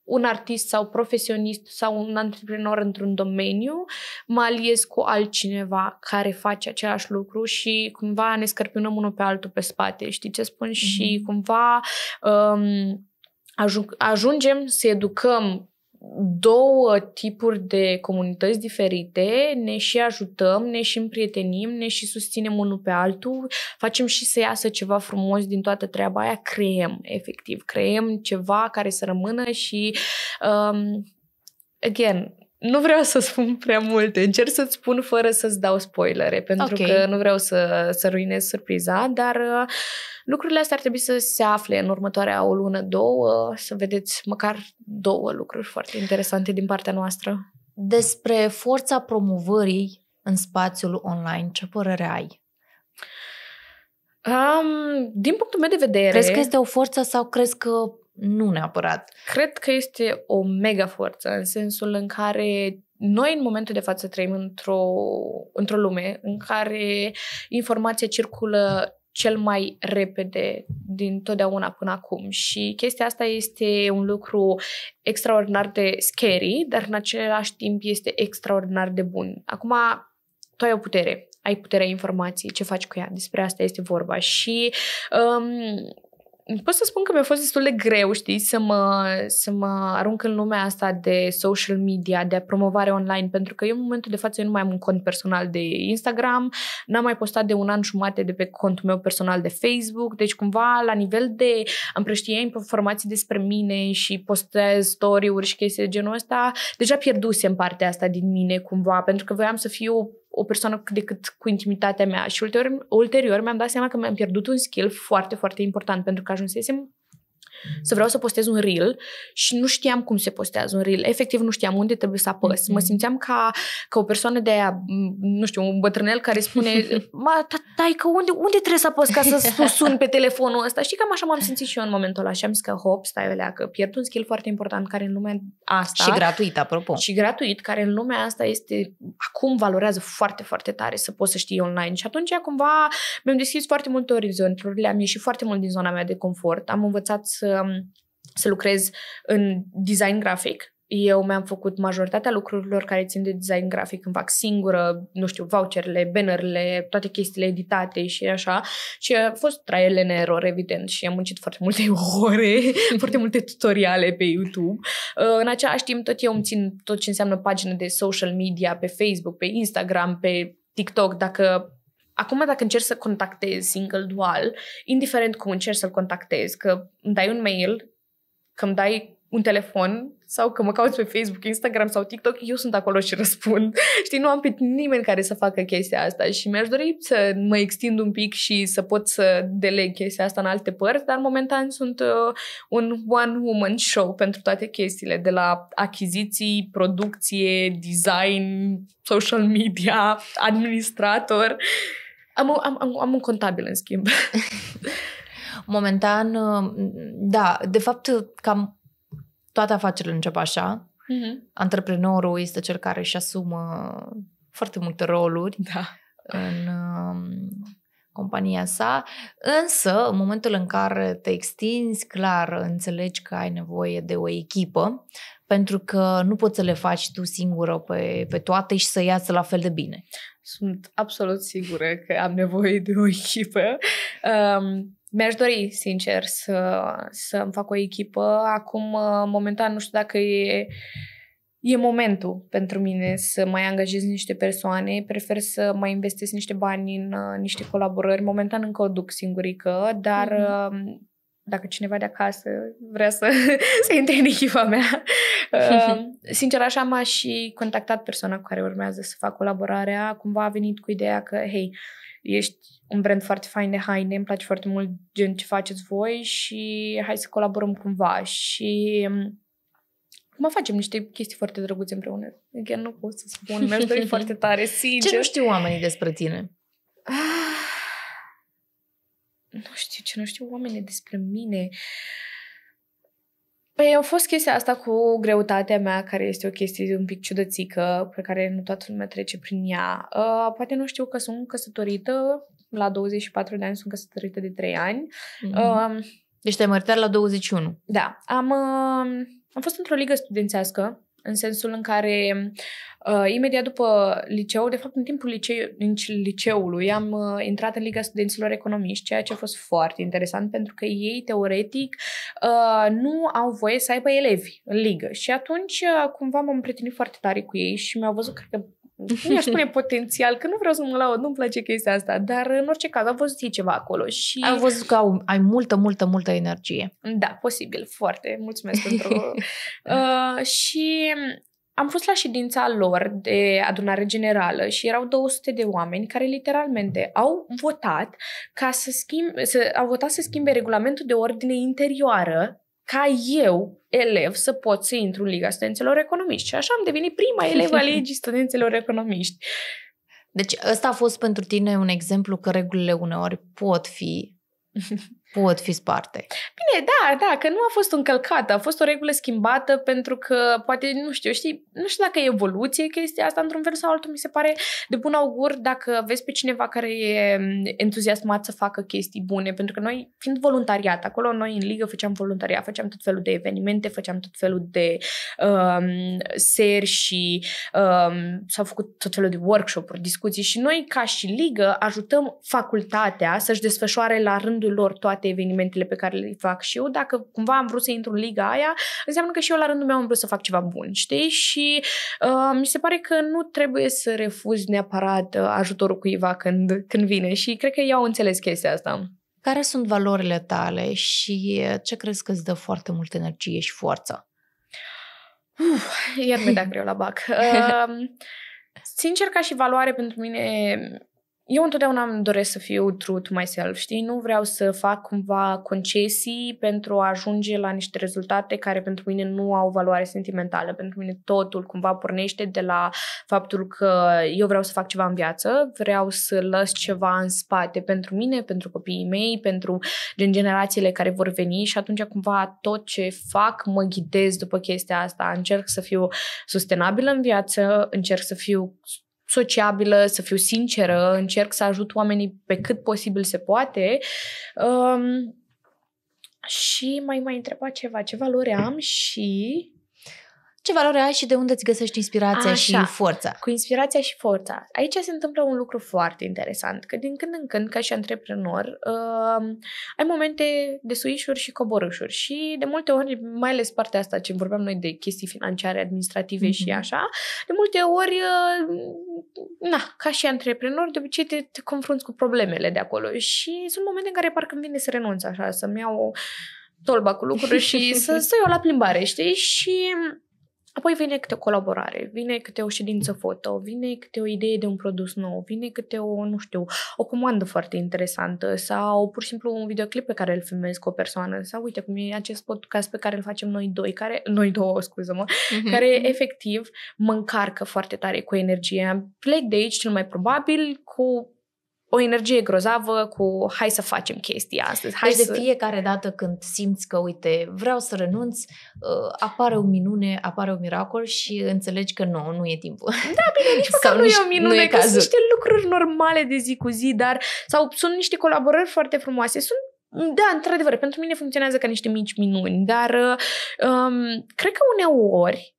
un artist sau profesionist sau un antreprenor într-un domeniu, mă aliez cu altcineva care face același lucru și cumva ne scărpinăm unul pe altul pe spate, știi ce spun? Mm-hmm. Și mhm. cumva um, ajung, ajungem să educăm două tipuri de comunități diferite, ne și ajutăm, ne și împrietenim, ne și susținem unul pe altul, facem și să iasă ceva frumos din toată treaba aia, creăm, efectiv, creăm ceva care să rămână și, um, again, nu vreau să spun prea multe, încerc să-ți spun fără să-ți dau spoilere, pentru okay. că nu vreau să, să ruinez surpriza, dar uh, lucrurile astea ar trebui să se afle în următoarea o lună, două, să vedeți măcar două lucruri foarte interesante din partea noastră. Despre forța promovării în spațiul online, ce părere ai? Um, din punctul meu de vedere... Crezi că este o forță sau crezi că nu neapărat. Cred că este o mega forță, în sensul în care noi în momentul de față trăim într-o, într-o lume în care informația circulă cel mai repede din totdeauna până acum și chestia asta este un lucru extraordinar de scary, dar în același timp este extraordinar de bun. Acum, tu ai o putere, ai puterea informației, ce faci cu ea, despre asta este vorba și um, pot să spun că mi-a fost destul de greu, știi, să mă, să mă arunc în lumea asta de social media, de promovare online, pentru că eu în momentul de față eu nu mai am un cont personal de Instagram, n-am mai postat de un an jumate de pe contul meu personal de Facebook, deci cumva la nivel de împrăștie informații despre mine și postez story-uri și chestii de genul ăsta, deja pierdusem partea asta din mine cumva, pentru că voiam să fiu o persoană decât cu intimitatea mea. Și ulterior, ulterior mi-am dat seama că mi-am pierdut un skill foarte, foarte important pentru că ajunsesem să vreau să postez un reel și nu știam cum se postează un reel. Efectiv, nu știam unde trebuie să apăs. Mm-hmm. Mă mhm. simțeam ca, ca o persoană de aia, nu știu, un bătrânel care spune, ma, tai da, că unde, unde trebuie să apăs ca să sun pe telefonul ăsta? Și cam așa m-am simțit și eu în momentul ăla. Și am zis că, hop, stai alea, că pierd un skill foarte important care în lumea asta... Și gratuit, apropo. Și gratuit, care în lumea asta este, acum valorează foarte, foarte tare să poți să știi online. Și atunci, cumva, mi-am deschis foarte multe orizonturi, am ieșit foarte mult din zona mea de confort, am învățat să să, um, să lucrez în design grafic. Eu mi-am făcut majoritatea lucrurilor care țin de design grafic, îmi fac singură, nu știu, voucherele, bannerele, toate chestiile editate și așa. Și a fost traiele în eror, evident, și am muncit foarte multe ore, foarte multe tutoriale pe YouTube. Uh, în același timp, tot eu îmi țin tot ce înseamnă pagină de social media, pe Facebook, pe Instagram, pe TikTok, dacă Acum dacă încerci să contactezi single dual, indiferent cum încerci să-l contactezi, că îmi dai un mail, că îmi dai un telefon sau că mă cauți pe Facebook, Instagram sau TikTok, eu sunt acolo și răspund. Știi, nu am pe nimeni care să facă chestia asta și mi-aș dori să mă extind un pic și să pot să deleg chestia asta în alte părți, dar momentan sunt uh, un one-woman show pentru toate chestiile, de la achiziții, producție, design, social media, administrator. Uh, am, am, am, am un contabil, în schimb. Momentan, uh, da, de fapt, cam toate afacerile încep așa. Mm-hmm. Antreprenorul este cel care își asumă foarte multe roluri da. în um, compania sa, însă în momentul în care te extinzi, clar înțelegi că ai nevoie de o echipă pentru că nu poți să le faci tu singură pe, pe toate și să iasă la fel de bine. Sunt absolut sigură că am nevoie de o echipă. Um, mi-aș dori, sincer, să, să îmi fac o echipă. Acum, uh, momentan, nu știu dacă e, e momentul pentru mine să mai angajez niște persoane. Prefer să mai investesc niște bani în uh, niște colaborări. Momentan încă o duc singurică, dar mm-hmm dacă cineva de acasă vrea să, să intre în echipa mea. Uh, sincer, așa m-a și contactat persoana cu care urmează să fac colaborarea. Cumva a venit cu ideea că, hei, ești un brand foarte fain de haine, îmi place foarte mult gen ce faceți voi și hai să colaborăm cumva. Și Mă um, facem niște chestii foarte drăguțe împreună. Chiar nu pot să spun, mi-aș dori foarte tare, sincer. Ce nu știu oamenii despre tine? Ah, nu știu ce, nu știu oamenii despre mine. Păi a fost chestia asta cu greutatea mea, care este o chestie un pic ciudățică, pe care nu toată lumea trece prin ea. Uh, poate nu știu că sunt căsătorită, la 24 de ani sunt căsătorită de 3 ani. Mm-hmm. Uh, deci te-ai la 21. Da. Am, uh, am fost într-o ligă studențească în sensul în care uh, imediat după liceu, de fapt în timpul liceu, liceului, am uh, intrat în Liga Studenților Economiști, ceea ce a fost foarte interesant pentru că ei, teoretic, uh, nu au voie să aibă elevi în ligă. Și atunci, uh, cumva, m-am prietenit foarte tare cu ei și mi-au văzut, cred că, nu aș spune potențial, că nu vreau să mă laud, nu-mi place chestia asta, dar în orice caz am văzut ceva acolo și... Am văzut că au, ai multă, multă, multă energie. Da, posibil, foarte. Mulțumesc pentru... uh, și am fost la ședința lor de adunare generală și erau 200 de oameni care literalmente au votat ca să schimb, să, au votat să schimbe regulamentul de ordine interioară ca eu, elev, să pot să intru în Liga Studenților Economiști. Și așa am devenit prima elevă a Ligii Studenților Economiști. Deci ăsta a fost pentru tine un exemplu că regulile uneori pot fi pot fi sparte. Bine, da, da, că nu a fost încălcată, a fost o regulă schimbată pentru că poate, nu știu, știi, nu știu dacă e evoluție chestia asta într-un fel sau altul, mi se pare de bun augur dacă vezi pe cineva care e mm, entuziasmat să facă chestii bune, pentru că noi, fiind voluntariat, acolo noi în ligă făceam voluntariat, făceam tot felul de evenimente, făceam tot felul de um, seri și um, s-au făcut tot felul de workshop-uri, discuții și noi, ca și ligă, ajutăm facultatea să-și desfășoare la rândul lor toate toate evenimentele pe care le fac și eu, dacă cumva am vrut să intru în liga aia, înseamnă că și eu la rândul meu am vrut să fac ceva bun, știi? Și uh, mi se pare că nu trebuie să refuzi neapărat uh, ajutorul cuiva când, când vine și cred că eu au înțeles chestia asta. Care sunt valorile tale și uh, ce crezi că îți dă foarte multă energie și forță? Uf, iar mi-a dat greu la bac. Uh, sincer, ca și valoare pentru mine eu întotdeauna îmi doresc să fiu true to myself, știi? Nu vreau să fac cumva concesii pentru a ajunge la niște rezultate care pentru mine nu au valoare sentimentală. Pentru mine totul cumva pornește de la faptul că eu vreau să fac ceva în viață, vreau să lăs ceva în spate pentru mine, pentru copiii mei, pentru gen generațiile care vor veni și atunci cumva tot ce fac mă ghidez după chestia asta. Încerc să fiu sustenabilă în viață, încerc să fiu sociabilă, să fiu sinceră, încerc să ajut oamenii pe cât posibil se poate. Um, și mai mai întreba ceva, ce valori am și ce valoare ai și de unde îți găsești inspirația Așa, și forța. Cu inspirația și forța. Aici se întâmplă un lucru foarte interesant, că din când în când, ca și antreprenor, uh, ai momente de suișuri și coborâșuri și de multe ori, mai ales partea asta ce vorbeam noi de chestii financiare, administrative mm-hmm. și așa, de multe ori, uh, na, ca și antreprenor, de obicei te, te confrunți cu problemele de acolo și sunt momente în care parcă îmi vine să renunț așa, să-mi iau tolba cu lucruri și să stau eu la plimbare, știi? Și Apoi vine câte o colaborare, vine câte o ședință foto, vine câte o idee de un produs nou, vine câte o, nu știu, o comandă foarte interesantă sau pur și simplu un videoclip pe care îl filmez cu o persoană sau uite cum e acest podcast pe care îl facem noi doi, care, noi două, scuză-mă, mhm. care efectiv mă încarcă foarte tare cu energie. Plec de aici cel mai probabil cu o energie grozavă cu hai să facem chestia astăzi. Hai deci să... de fiecare dată când simți că, uite, vreau să renunț, ă, apare o minune, apare un miracol și înțelegi că nu, nu e timpul. Da, bine, nici măcar nu, nu e o minune, nu e că sunt niște lucruri normale de zi cu zi, dar sau sunt niște colaborări foarte frumoase, sunt da, într-adevăr, pentru mine funcționează ca niște mici minuni, dar um, cred că uneori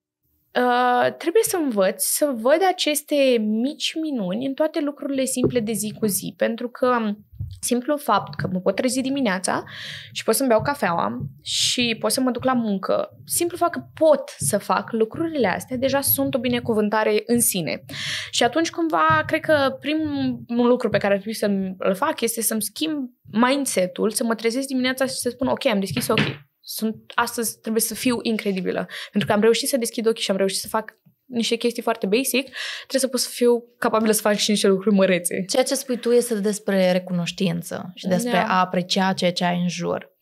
Uh, trebuie să învăț să văd aceste mici minuni în toate lucrurile simple de zi cu zi, pentru că um, simplu fapt că mă pot trezi dimineața și pot să-mi beau cafeaua și pot să mă duc la muncă, simplu fapt că pot să fac lucrurile astea, deja sunt o binecuvântare în sine. Și atunci cumva, cred că primul lucru pe care ar trebui să-l fac este să-mi schimb mindset-ul, să mă trezesc dimineața și să spun ok, am deschis ochii sunt, astăzi trebuie să fiu incredibilă. Pentru că am reușit să deschid ochii și am reușit să fac niște chestii foarte basic, trebuie să pot să fiu capabilă să fac și niște lucruri mărețe. Ceea ce spui tu este despre recunoștință și despre da. a aprecia ceea ce ai în jur.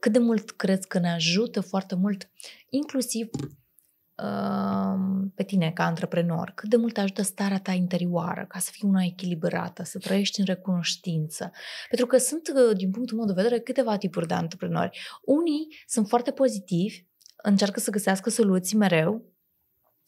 Cât de mult crezi că ne ajută foarte mult, inclusiv pe tine ca antreprenor, cât de mult te ajută starea ta interioară ca să fii una echilibrată, să trăiești în recunoștință. Pentru că sunt, uh, din punctul meu de vedere, câteva tipuri de antreprenori. Unii sunt foarte pozitivi, încearcă să găsească soluții mereu,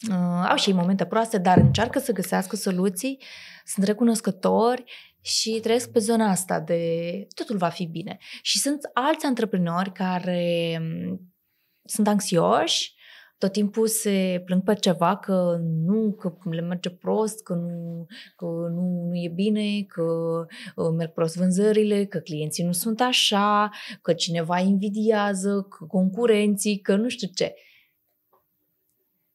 uh, au și ei momente proaste, dar încearcă să găsească soluții, sunt recunoscători și trăiesc pe zona asta de totul va fi bine. Și sunt alți antreprenori care mm, sunt anxioși, tot timpul se plâng pe ceva că nu, că le merge prost, că nu, că nu, nu e bine, că uh, merg prost vânzările, că clienții nu sunt așa, că cineva invidiază, că concurenții, că nu știu ce.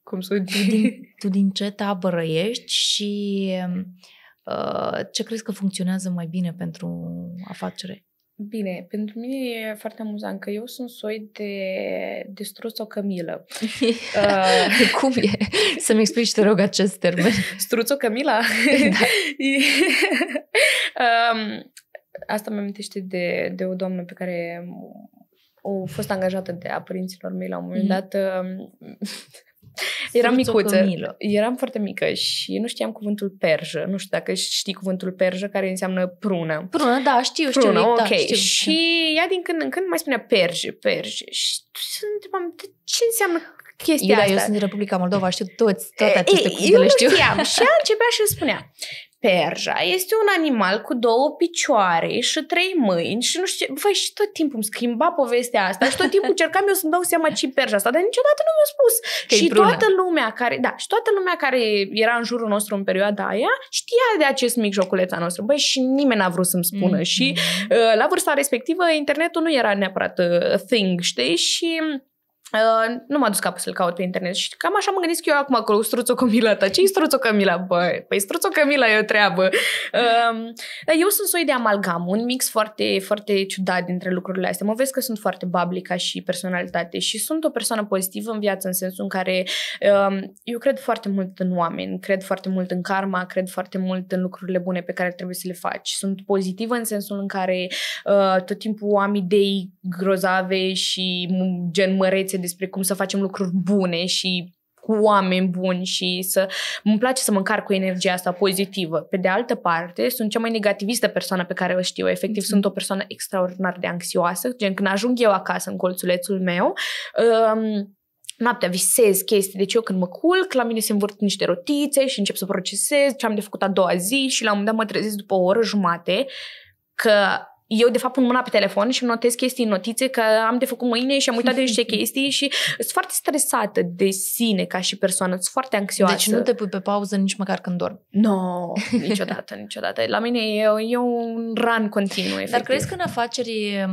Cum să Tu din, tu din ce tabără ești și uh, ce crezi că funcționează mai bine pentru afacere? Bine, pentru mine e foarte amuzant că eu sunt soi de distrus o cămilă. uh, Cum e? Să-mi explici, te rog, acest termen. o cămilă? Da. um, asta mă amintește de, de o doamnă pe care o fost angajată de a părinților mei la un moment mm-hmm. dat. Um, Eram micuță. Eram foarte mică și nu știam cuvântul perjă. Nu știu dacă știi cuvântul perjă, care înseamnă prună. Prună, da, știu, știu. Prună, da, ok. Da, știu. Și hm. ea din când în când mai spunea perje, perje. Și să întrebam, de ce înseamnă chestia eu, asta? eu sunt din Republica Moldova, știu toți, toate aceste cuvinte, le știu. Eu nu știam. și ea începea și îmi spunea, perja este un animal cu două picioare și trei mâini și nu știu vă și tot timpul îmi schimba povestea asta și tot timpul încercam eu să-mi dau seama ce perja asta, dar niciodată nu mi-a spus. Că și toată lumea care, da, și toată lumea care era în jurul nostru în perioada aia știa de acest mic joculeț al nostru. Băi, și nimeni n-a vrut să-mi spună. Mm-hmm. Și uh, la vârsta respectivă internetul nu era neapărat uh, thing, știi? Și Uh, nu m-a dus capul să-l caut pe internet și cam așa mă gândesc eu acum acolo, struțo Camila ta, ce-i struțo Camila? Băi, păi struțo Camila e o treabă. Uh, eu sunt soi de amalgam, un mix foarte, foarte ciudat dintre lucrurile astea. Mă vezi că sunt foarte bablica și personalitate și sunt o persoană pozitivă în viață în sensul în care uh, eu cred foarte mult în oameni, cred foarte mult în karma, cred foarte mult în lucrurile bune pe care trebuie să le faci. Sunt pozitivă în sensul în care uh, tot timpul am idei grozave și gen mărețe discuție despre cum să facem lucruri bune și cu oameni buni și să îmi place să mă încarc cu energia asta pozitivă. Pe de altă parte, sunt cea mai negativistă persoană pe care o știu. Efectiv, mm-hmm. sunt o persoană extraordinar de anxioasă. Gen, când ajung eu acasă în colțulețul meu, um, noaptea visez chestii. Deci eu când mă culc, la mine se învârt niște rotițe și încep să procesez ce am de făcut a doua zi și la un moment dat mă trezesc după o oră jumate că eu de fapt pun mâna pe telefon și notez chestii în notițe că am de făcut mâine și am uitat de niște chestii și sunt foarte stresată de sine ca și persoană, sunt foarte anxioasă. Deci nu te pui pe pauză nici măcar când dormi. Nu, no, niciodată, niciodată. La mine e, e un ran continuu, efectiv. Dar crezi că în afaceri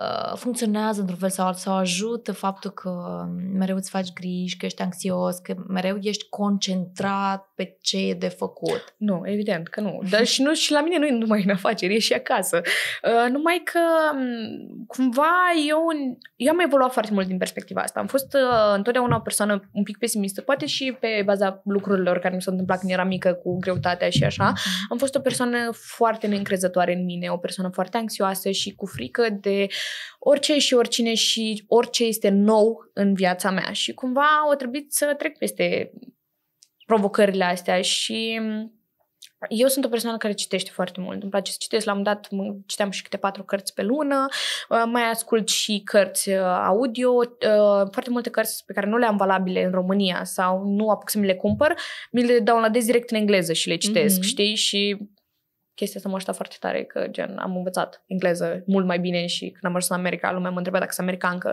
Uh, funcționează într-un fel sau, sau ajută faptul că mereu îți faci griji, că ești anxios, că mereu ești concentrat pe ce e de făcut. Nu, evident că nu. Dar și, nu, și la mine nu e numai în afaceri, e și acasă. Uh, numai că mm, cumva eu, eu am evoluat foarte mult din perspectiva asta. Am fost uh, întotdeauna o persoană un pic pesimistă, poate și pe baza lucrurilor care mi s-au întâmplat când eram mică cu greutatea și așa. Mhm. Am fost o persoană foarte neîncrezătoare în mine, o persoană foarte anxioasă și cu frică de uh, orice și oricine și orice este nou în viața mea și cumva o trebuit să trec peste provocările astea și eu sunt o persoană care citește foarte mult. Îmi place să citesc. La un dat citeam și câte patru cărți pe lună. Uh, mai ascult și cărți uh, audio. Uh, foarte multe cărți pe care nu le am valabile în România sau nu apuc să mi le cumpăr, mi le dau la direct în engleză și le citesc, mm-hmm. știi? Și chestia asta mă ajuta foarte tare, că gen am învățat engleză mult mai bine și când am ajuns în America, lumea mă întreba dacă sunt americancă.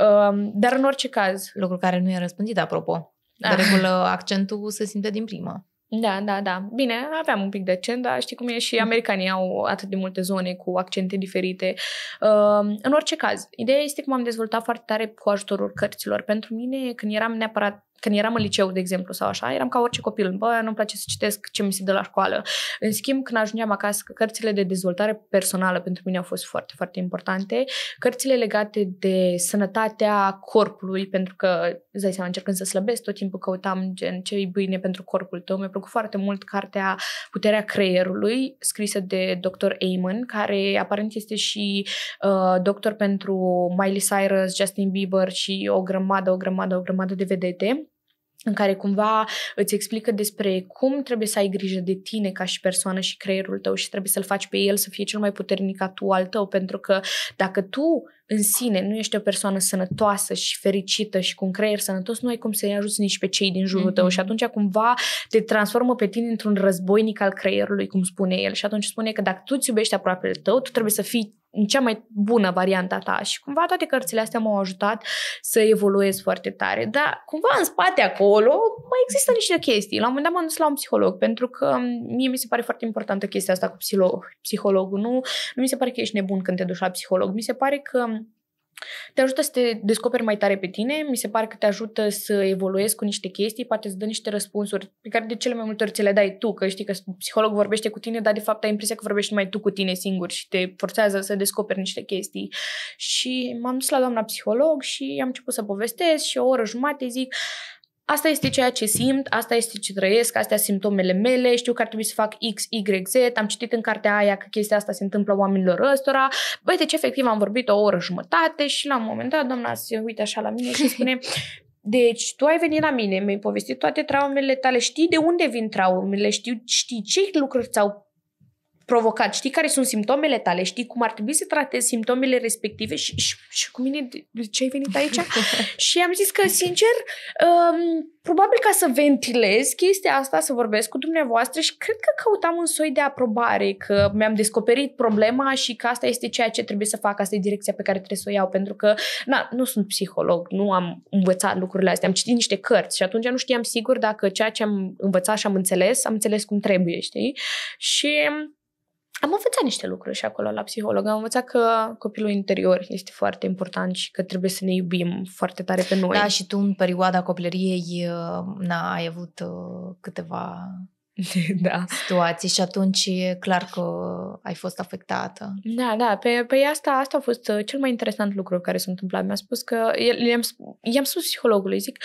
Um, dar în orice caz... Lucru care nu e răspândit, apropo. Da. De regulă, accentul se simte din prima. Da, da, da. Bine, aveam un pic de accent, dar știi cum e și americanii au atât de multe zone cu accente diferite. Um, în orice caz, ideea este că m-am dezvoltat foarte tare cu ajutorul cărților. Pentru mine, când eram neapărat când eram în liceu, de exemplu, sau așa, eram ca orice copil. Bă, nu-mi place să citesc ce mi se dă la școală. În schimb, când ajungeam acasă, cărțile de dezvoltare personală pentru mine au fost foarte, foarte importante. Cărțile legate de sănătatea corpului, pentru că, îți dai seama, încercând să slăbesc, tot timpul căutam gen ce bine pentru corpul tău. Mi-a plăcut foarte mult cartea Puterea creierului, scrisă de Dr. Eamon, care aparent este și uh, doctor pentru Miley Cyrus, Justin Bieber și o grămadă, o grămadă, o grămadă de vedete în care cumva îți explică despre cum trebuie să ai grijă de tine ca și persoană și creierul tău și trebuie să-l faci pe el să fie cel mai puternic ca tu al tău, pentru că dacă tu în sine nu ești o persoană sănătoasă și fericită și cu un creier sănătos, nu ai cum să-i ajuți nici pe cei din jurul mm-hmm. tău și atunci cumva te transformă pe tine într-un războinic al creierului, cum spune el. Și atunci spune că dacă tu îți iubești de tău, tu trebuie să fii în cea mai bună varianta ta și cumva toate cărțile astea m-au ajutat să evoluez foarte tare, dar cumva în spate acolo mai există niște chestii. La un moment dat m-am dus la un psiholog pentru că mm, mie mi se pare foarte importantă chestia asta cu psiholog, psihologul. Nu, nu mi se pare că ești nebun când te duci la psiholog, mi se pare că mm, te ajută să te descoperi mai tare pe tine, mi se pare că te ajută să evoluezi cu niște chestii, poate să dă niște răspunsuri pe care de cele mai multe ori ți le dai tu, că știi că psiholog vorbește cu tine, dar de fapt ai impresia că vorbești mai tu cu tine singur și te forțează să descoperi niște chestii. Și m-am dus la doamna psiholog și am început să povestesc și o oră jumate zic, asta este ceea ce simt, asta este ce trăiesc, astea sunt simptomele mele, știu că ar trebui să fac X, Y, Z, am citit în cartea aia că chestia asta se întâmplă oamenilor ăstora. Băi, deci efectiv am vorbit o oră jumătate și la un moment dat doamna se uite așa la mine și spune deci, tu ai venit la mine, mi-ai povestit toate traumele tale, știi de unde vin traumele, știi, știi ce lucruri ți-au provocat, știi care sunt simptomele tale, știi cum ar trebui să tratezi simptomele respective și, și, și cu mine, de ce ai venit aici? și am zis că, sincer, um, probabil ca să ventilez chestia asta, să vorbesc cu dumneavoastră și cred că căutam un soi de aprobare, că mi-am descoperit problema și că asta este ceea ce trebuie să fac, asta e direcția pe care trebuie să o iau, pentru că na, nu sunt psiholog, nu am învățat lucrurile astea, am citit niște cărți și atunci nu știam sigur dacă ceea ce am învățat și am înțeles, am înțeles cum trebuie, știi? Și am învățat niște lucruri și acolo la psiholog. Am învățat că copilul interior este foarte important și că trebuie să ne iubim foarte tare pe noi. Da, și tu în perioada copilăriei uh, na, ai avut uh, câteva da. situații și atunci e clar că ai fost afectată. Da, da, pe, pe asta, asta a fost uh, cel mai interesant lucru care s-a întâmplat. Mi-a spus că, i-am, i-am spus psihologului, zic,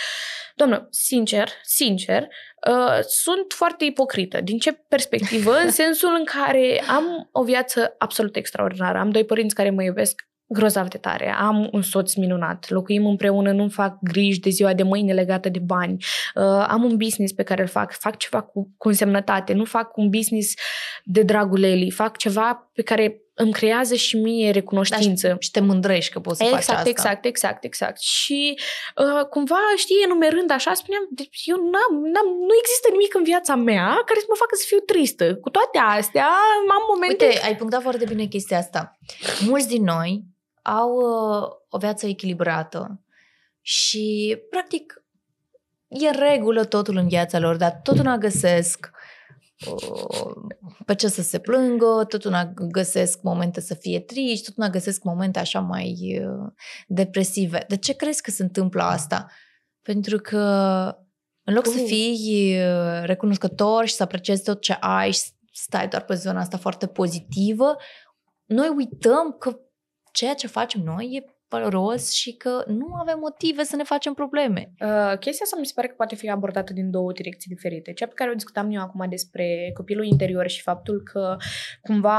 doamnă, sincer, sincer, uh, sunt foarte ipocrită. Din ce perspectivă? în sensul în care am o viață absolut extraordinară. Am doi părinți care mă iubesc grozav de tare. Am un soț minunat, locuim împreună, nu-mi fac griji de ziua de mâine legată de bani. Uh, am un business pe care îl fac, fac ceva cu, cu însemnătate, nu fac un business de dragul elii, fac ceva pe care îmi creează și mie recunoștință. Da, și te mândrești că poți să exact, faci asta. Exact, exact, exact. Și uh, cumva, știi, enumerând așa, spuneam, deci eu n-am, n-am, nu există nimic în viața mea care să mă facă să fiu tristă. Cu toate astea, am momente... Uite, ai punctat foarte bine chestia asta. Mulți din noi au uh, o viață echilibrată și, practic, e în regulă totul în viața lor, dar totuna găsesc uh, pe ce să se plângă, una găsesc momente să fie triști, una găsesc momente așa mai uh, depresive. De ce crezi că se întâmplă asta? Pentru că în loc Ui. să fii recunoscător și să apreciezi tot ce ai și stai doar pe zona asta foarte pozitivă, noi uităm că ceea ce facem noi e valoros și că nu avem motive să ne facem probleme. Uh, chestia asta mi se pare că poate fi abordată din două direcții diferite. Cea pe care o discutam eu acum despre copilul interior și faptul că cumva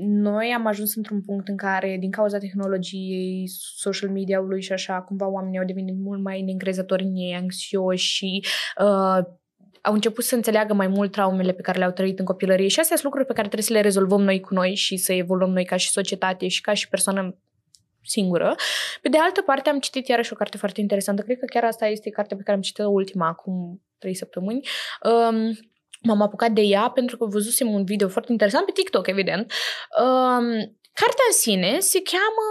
noi am ajuns într-un punct în care din cauza tehnologiei, social media-ului și așa, cumva oamenii au devenit mult mai neîncrezători în ei, anxioși și uh, au început să înțeleagă mai mult traumele pe care le-au trăit în copilărie și astea sunt lucruri pe care trebuie să le rezolvăm noi cu noi și să evoluăm noi ca și societate și ca și persoană singură. Pe de altă parte, am citit iarăși o carte foarte interesantă. Cred că chiar asta este cartea pe care am citit-o ultima, acum trei săptămâni. Um, m-am apucat de ea pentru că văzusem un video foarte interesant pe TikTok, evident. Um, cartea în sine se cheamă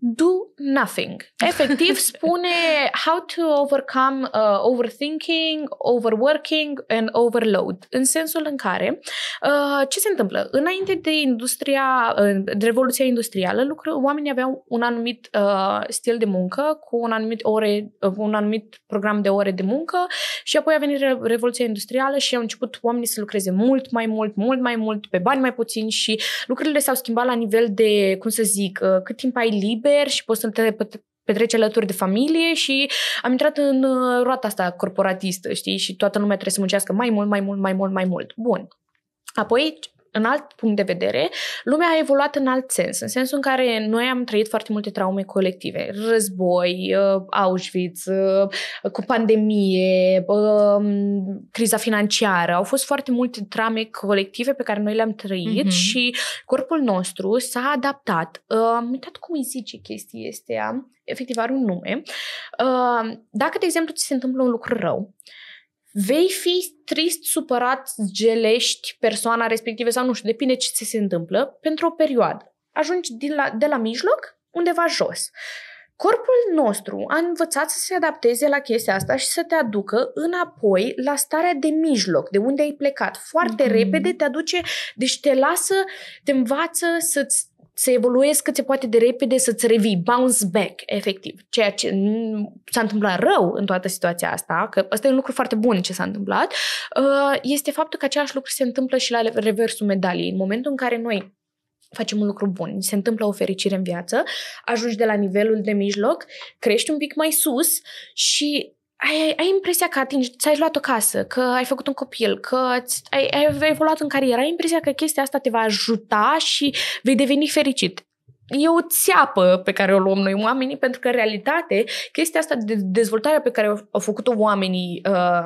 do nothing. Efectiv spune how to overcome uh, overthinking, overworking and overload. În sensul în care uh, ce se întâmplă? Înainte de industria de revoluția industrială, lucru, oamenii aveau un anumit uh, stil de muncă cu un anumit ore, uh, un anumit program de ore de muncă și apoi a venit revoluția industrială și au început oamenii să lucreze mult mai mult, mult mai mult, pe bani mai puțin și lucrurile s-au schimbat la nivel de, cum să zic, uh, cât timp ai liber liber și poți să te petrece alături de familie și am intrat în uh, roata asta corporatistă, știi, și toată lumea trebuie să muncească mai mult, mai mult, mai mult, mai mult. Bun. Apoi, în alt punct de vedere, lumea a evoluat în alt sens, în sensul în care noi am trăit foarte multe traume colective. Război, uh, Auschwitz, uh, cu pandemie, um, criza financiară. Au fost foarte multe traume colective pe care noi le-am trăit mm-hmm. și corpul nostru s-a adaptat. Uh, am uitat cum îi zice chestia este, efectiv are un nume. Dacă, de exemplu, ți se întâmplă un lucru rău, vei fi trist, supărat, gelești persoana respectivă sau nu știu, depinde ce ți se întâmplă, pentru o perioadă. Ajungi din la, de la mijloc undeva jos. Corpul nostru a învățat să se adapteze la chestia asta și să te aducă înapoi la starea de mijloc, de unde ai plecat. Foarte mm-hmm. repede te aduce, deci te lasă, te învață să-ți să evoluezi cât se poate de repede, să-ți revii, bounce back, efectiv. Ceea ce s-a întâmplat rău în toată situația asta, că ăsta e un lucru foarte bun ce s-a întâmplat, uh, este faptul că același lucru se întâmplă și la reversul medaliei. În momentul în care noi facem un lucru bun, se întâmplă o fericire în viață, ajungi de la nivelul de mijloc, crești un pic mai sus și ai, ai impresia că atingi, ți-ai luat o casă, că ai făcut un copil, că ai, ai evoluat în carieră, ai impresia că chestia asta te va ajuta și vei deveni fericit. E o țeapă pe care o luăm noi oamenii, pentru că, în realitate, chestia asta de dezvoltare pe care au făcut-o oamenii uh,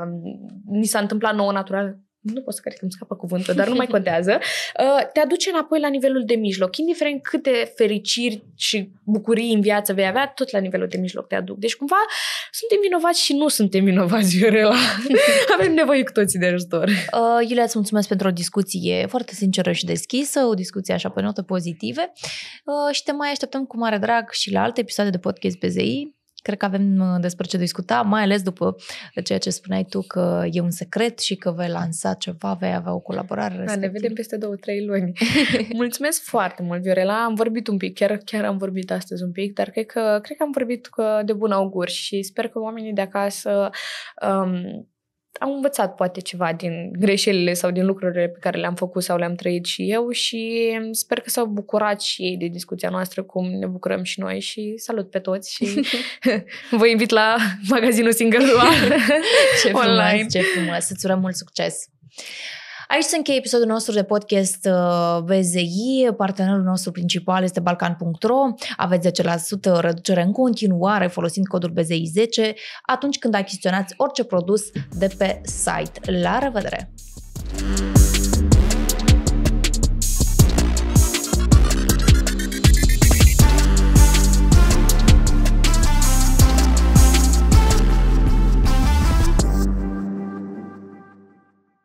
ni s-a întâmplat nouă natural nu pot să cred că îmi scapă cuvântul, dar nu mai contează, uh, te aduce înapoi la nivelul de mijloc. Indiferent câte fericiri și bucurii în viață vei avea, tot la nivelul de mijloc te aduc. Deci cumva suntem vinovați și nu suntem vinovați, Viorela. Avem nevoie cu toții de ajutor. Uh, Iulia, îți mulțumesc pentru o discuție foarte sinceră și deschisă, o discuție așa pe notă pozitive uh, și te mai așteptăm cu mare drag și la alte episoade de podcast BZI cred că avem uh, despre ce discuta, mai ales după ceea ce spuneai tu că e un secret și că vei lansa ceva, vei avea o colaborare. Da, respectiv. ne vedem peste două, trei luni. Mulțumesc foarte mult, Viorela. Am vorbit un pic, chiar, chiar am vorbit astăzi un pic, dar cred că, cred că am vorbit de bun augur și sper că oamenii de acasă um, am învățat poate ceva din greșelile sau din lucrurile pe care le-am făcut sau le-am trăit și eu și sper că s-au bucurat și ei de discuția noastră cum ne bucurăm și noi și salut pe toți și vă invit la magazinul Single Online. ce frumos, ce frumos, îți urăm mult succes! Aici se încheie episodul nostru de podcast uh, VZI. Partenerul nostru principal este balcan.ro. Aveți 10% reducere în continuare folosind codul VZI10 atunci când achiziționați orice produs de pe site. La revedere! Mm.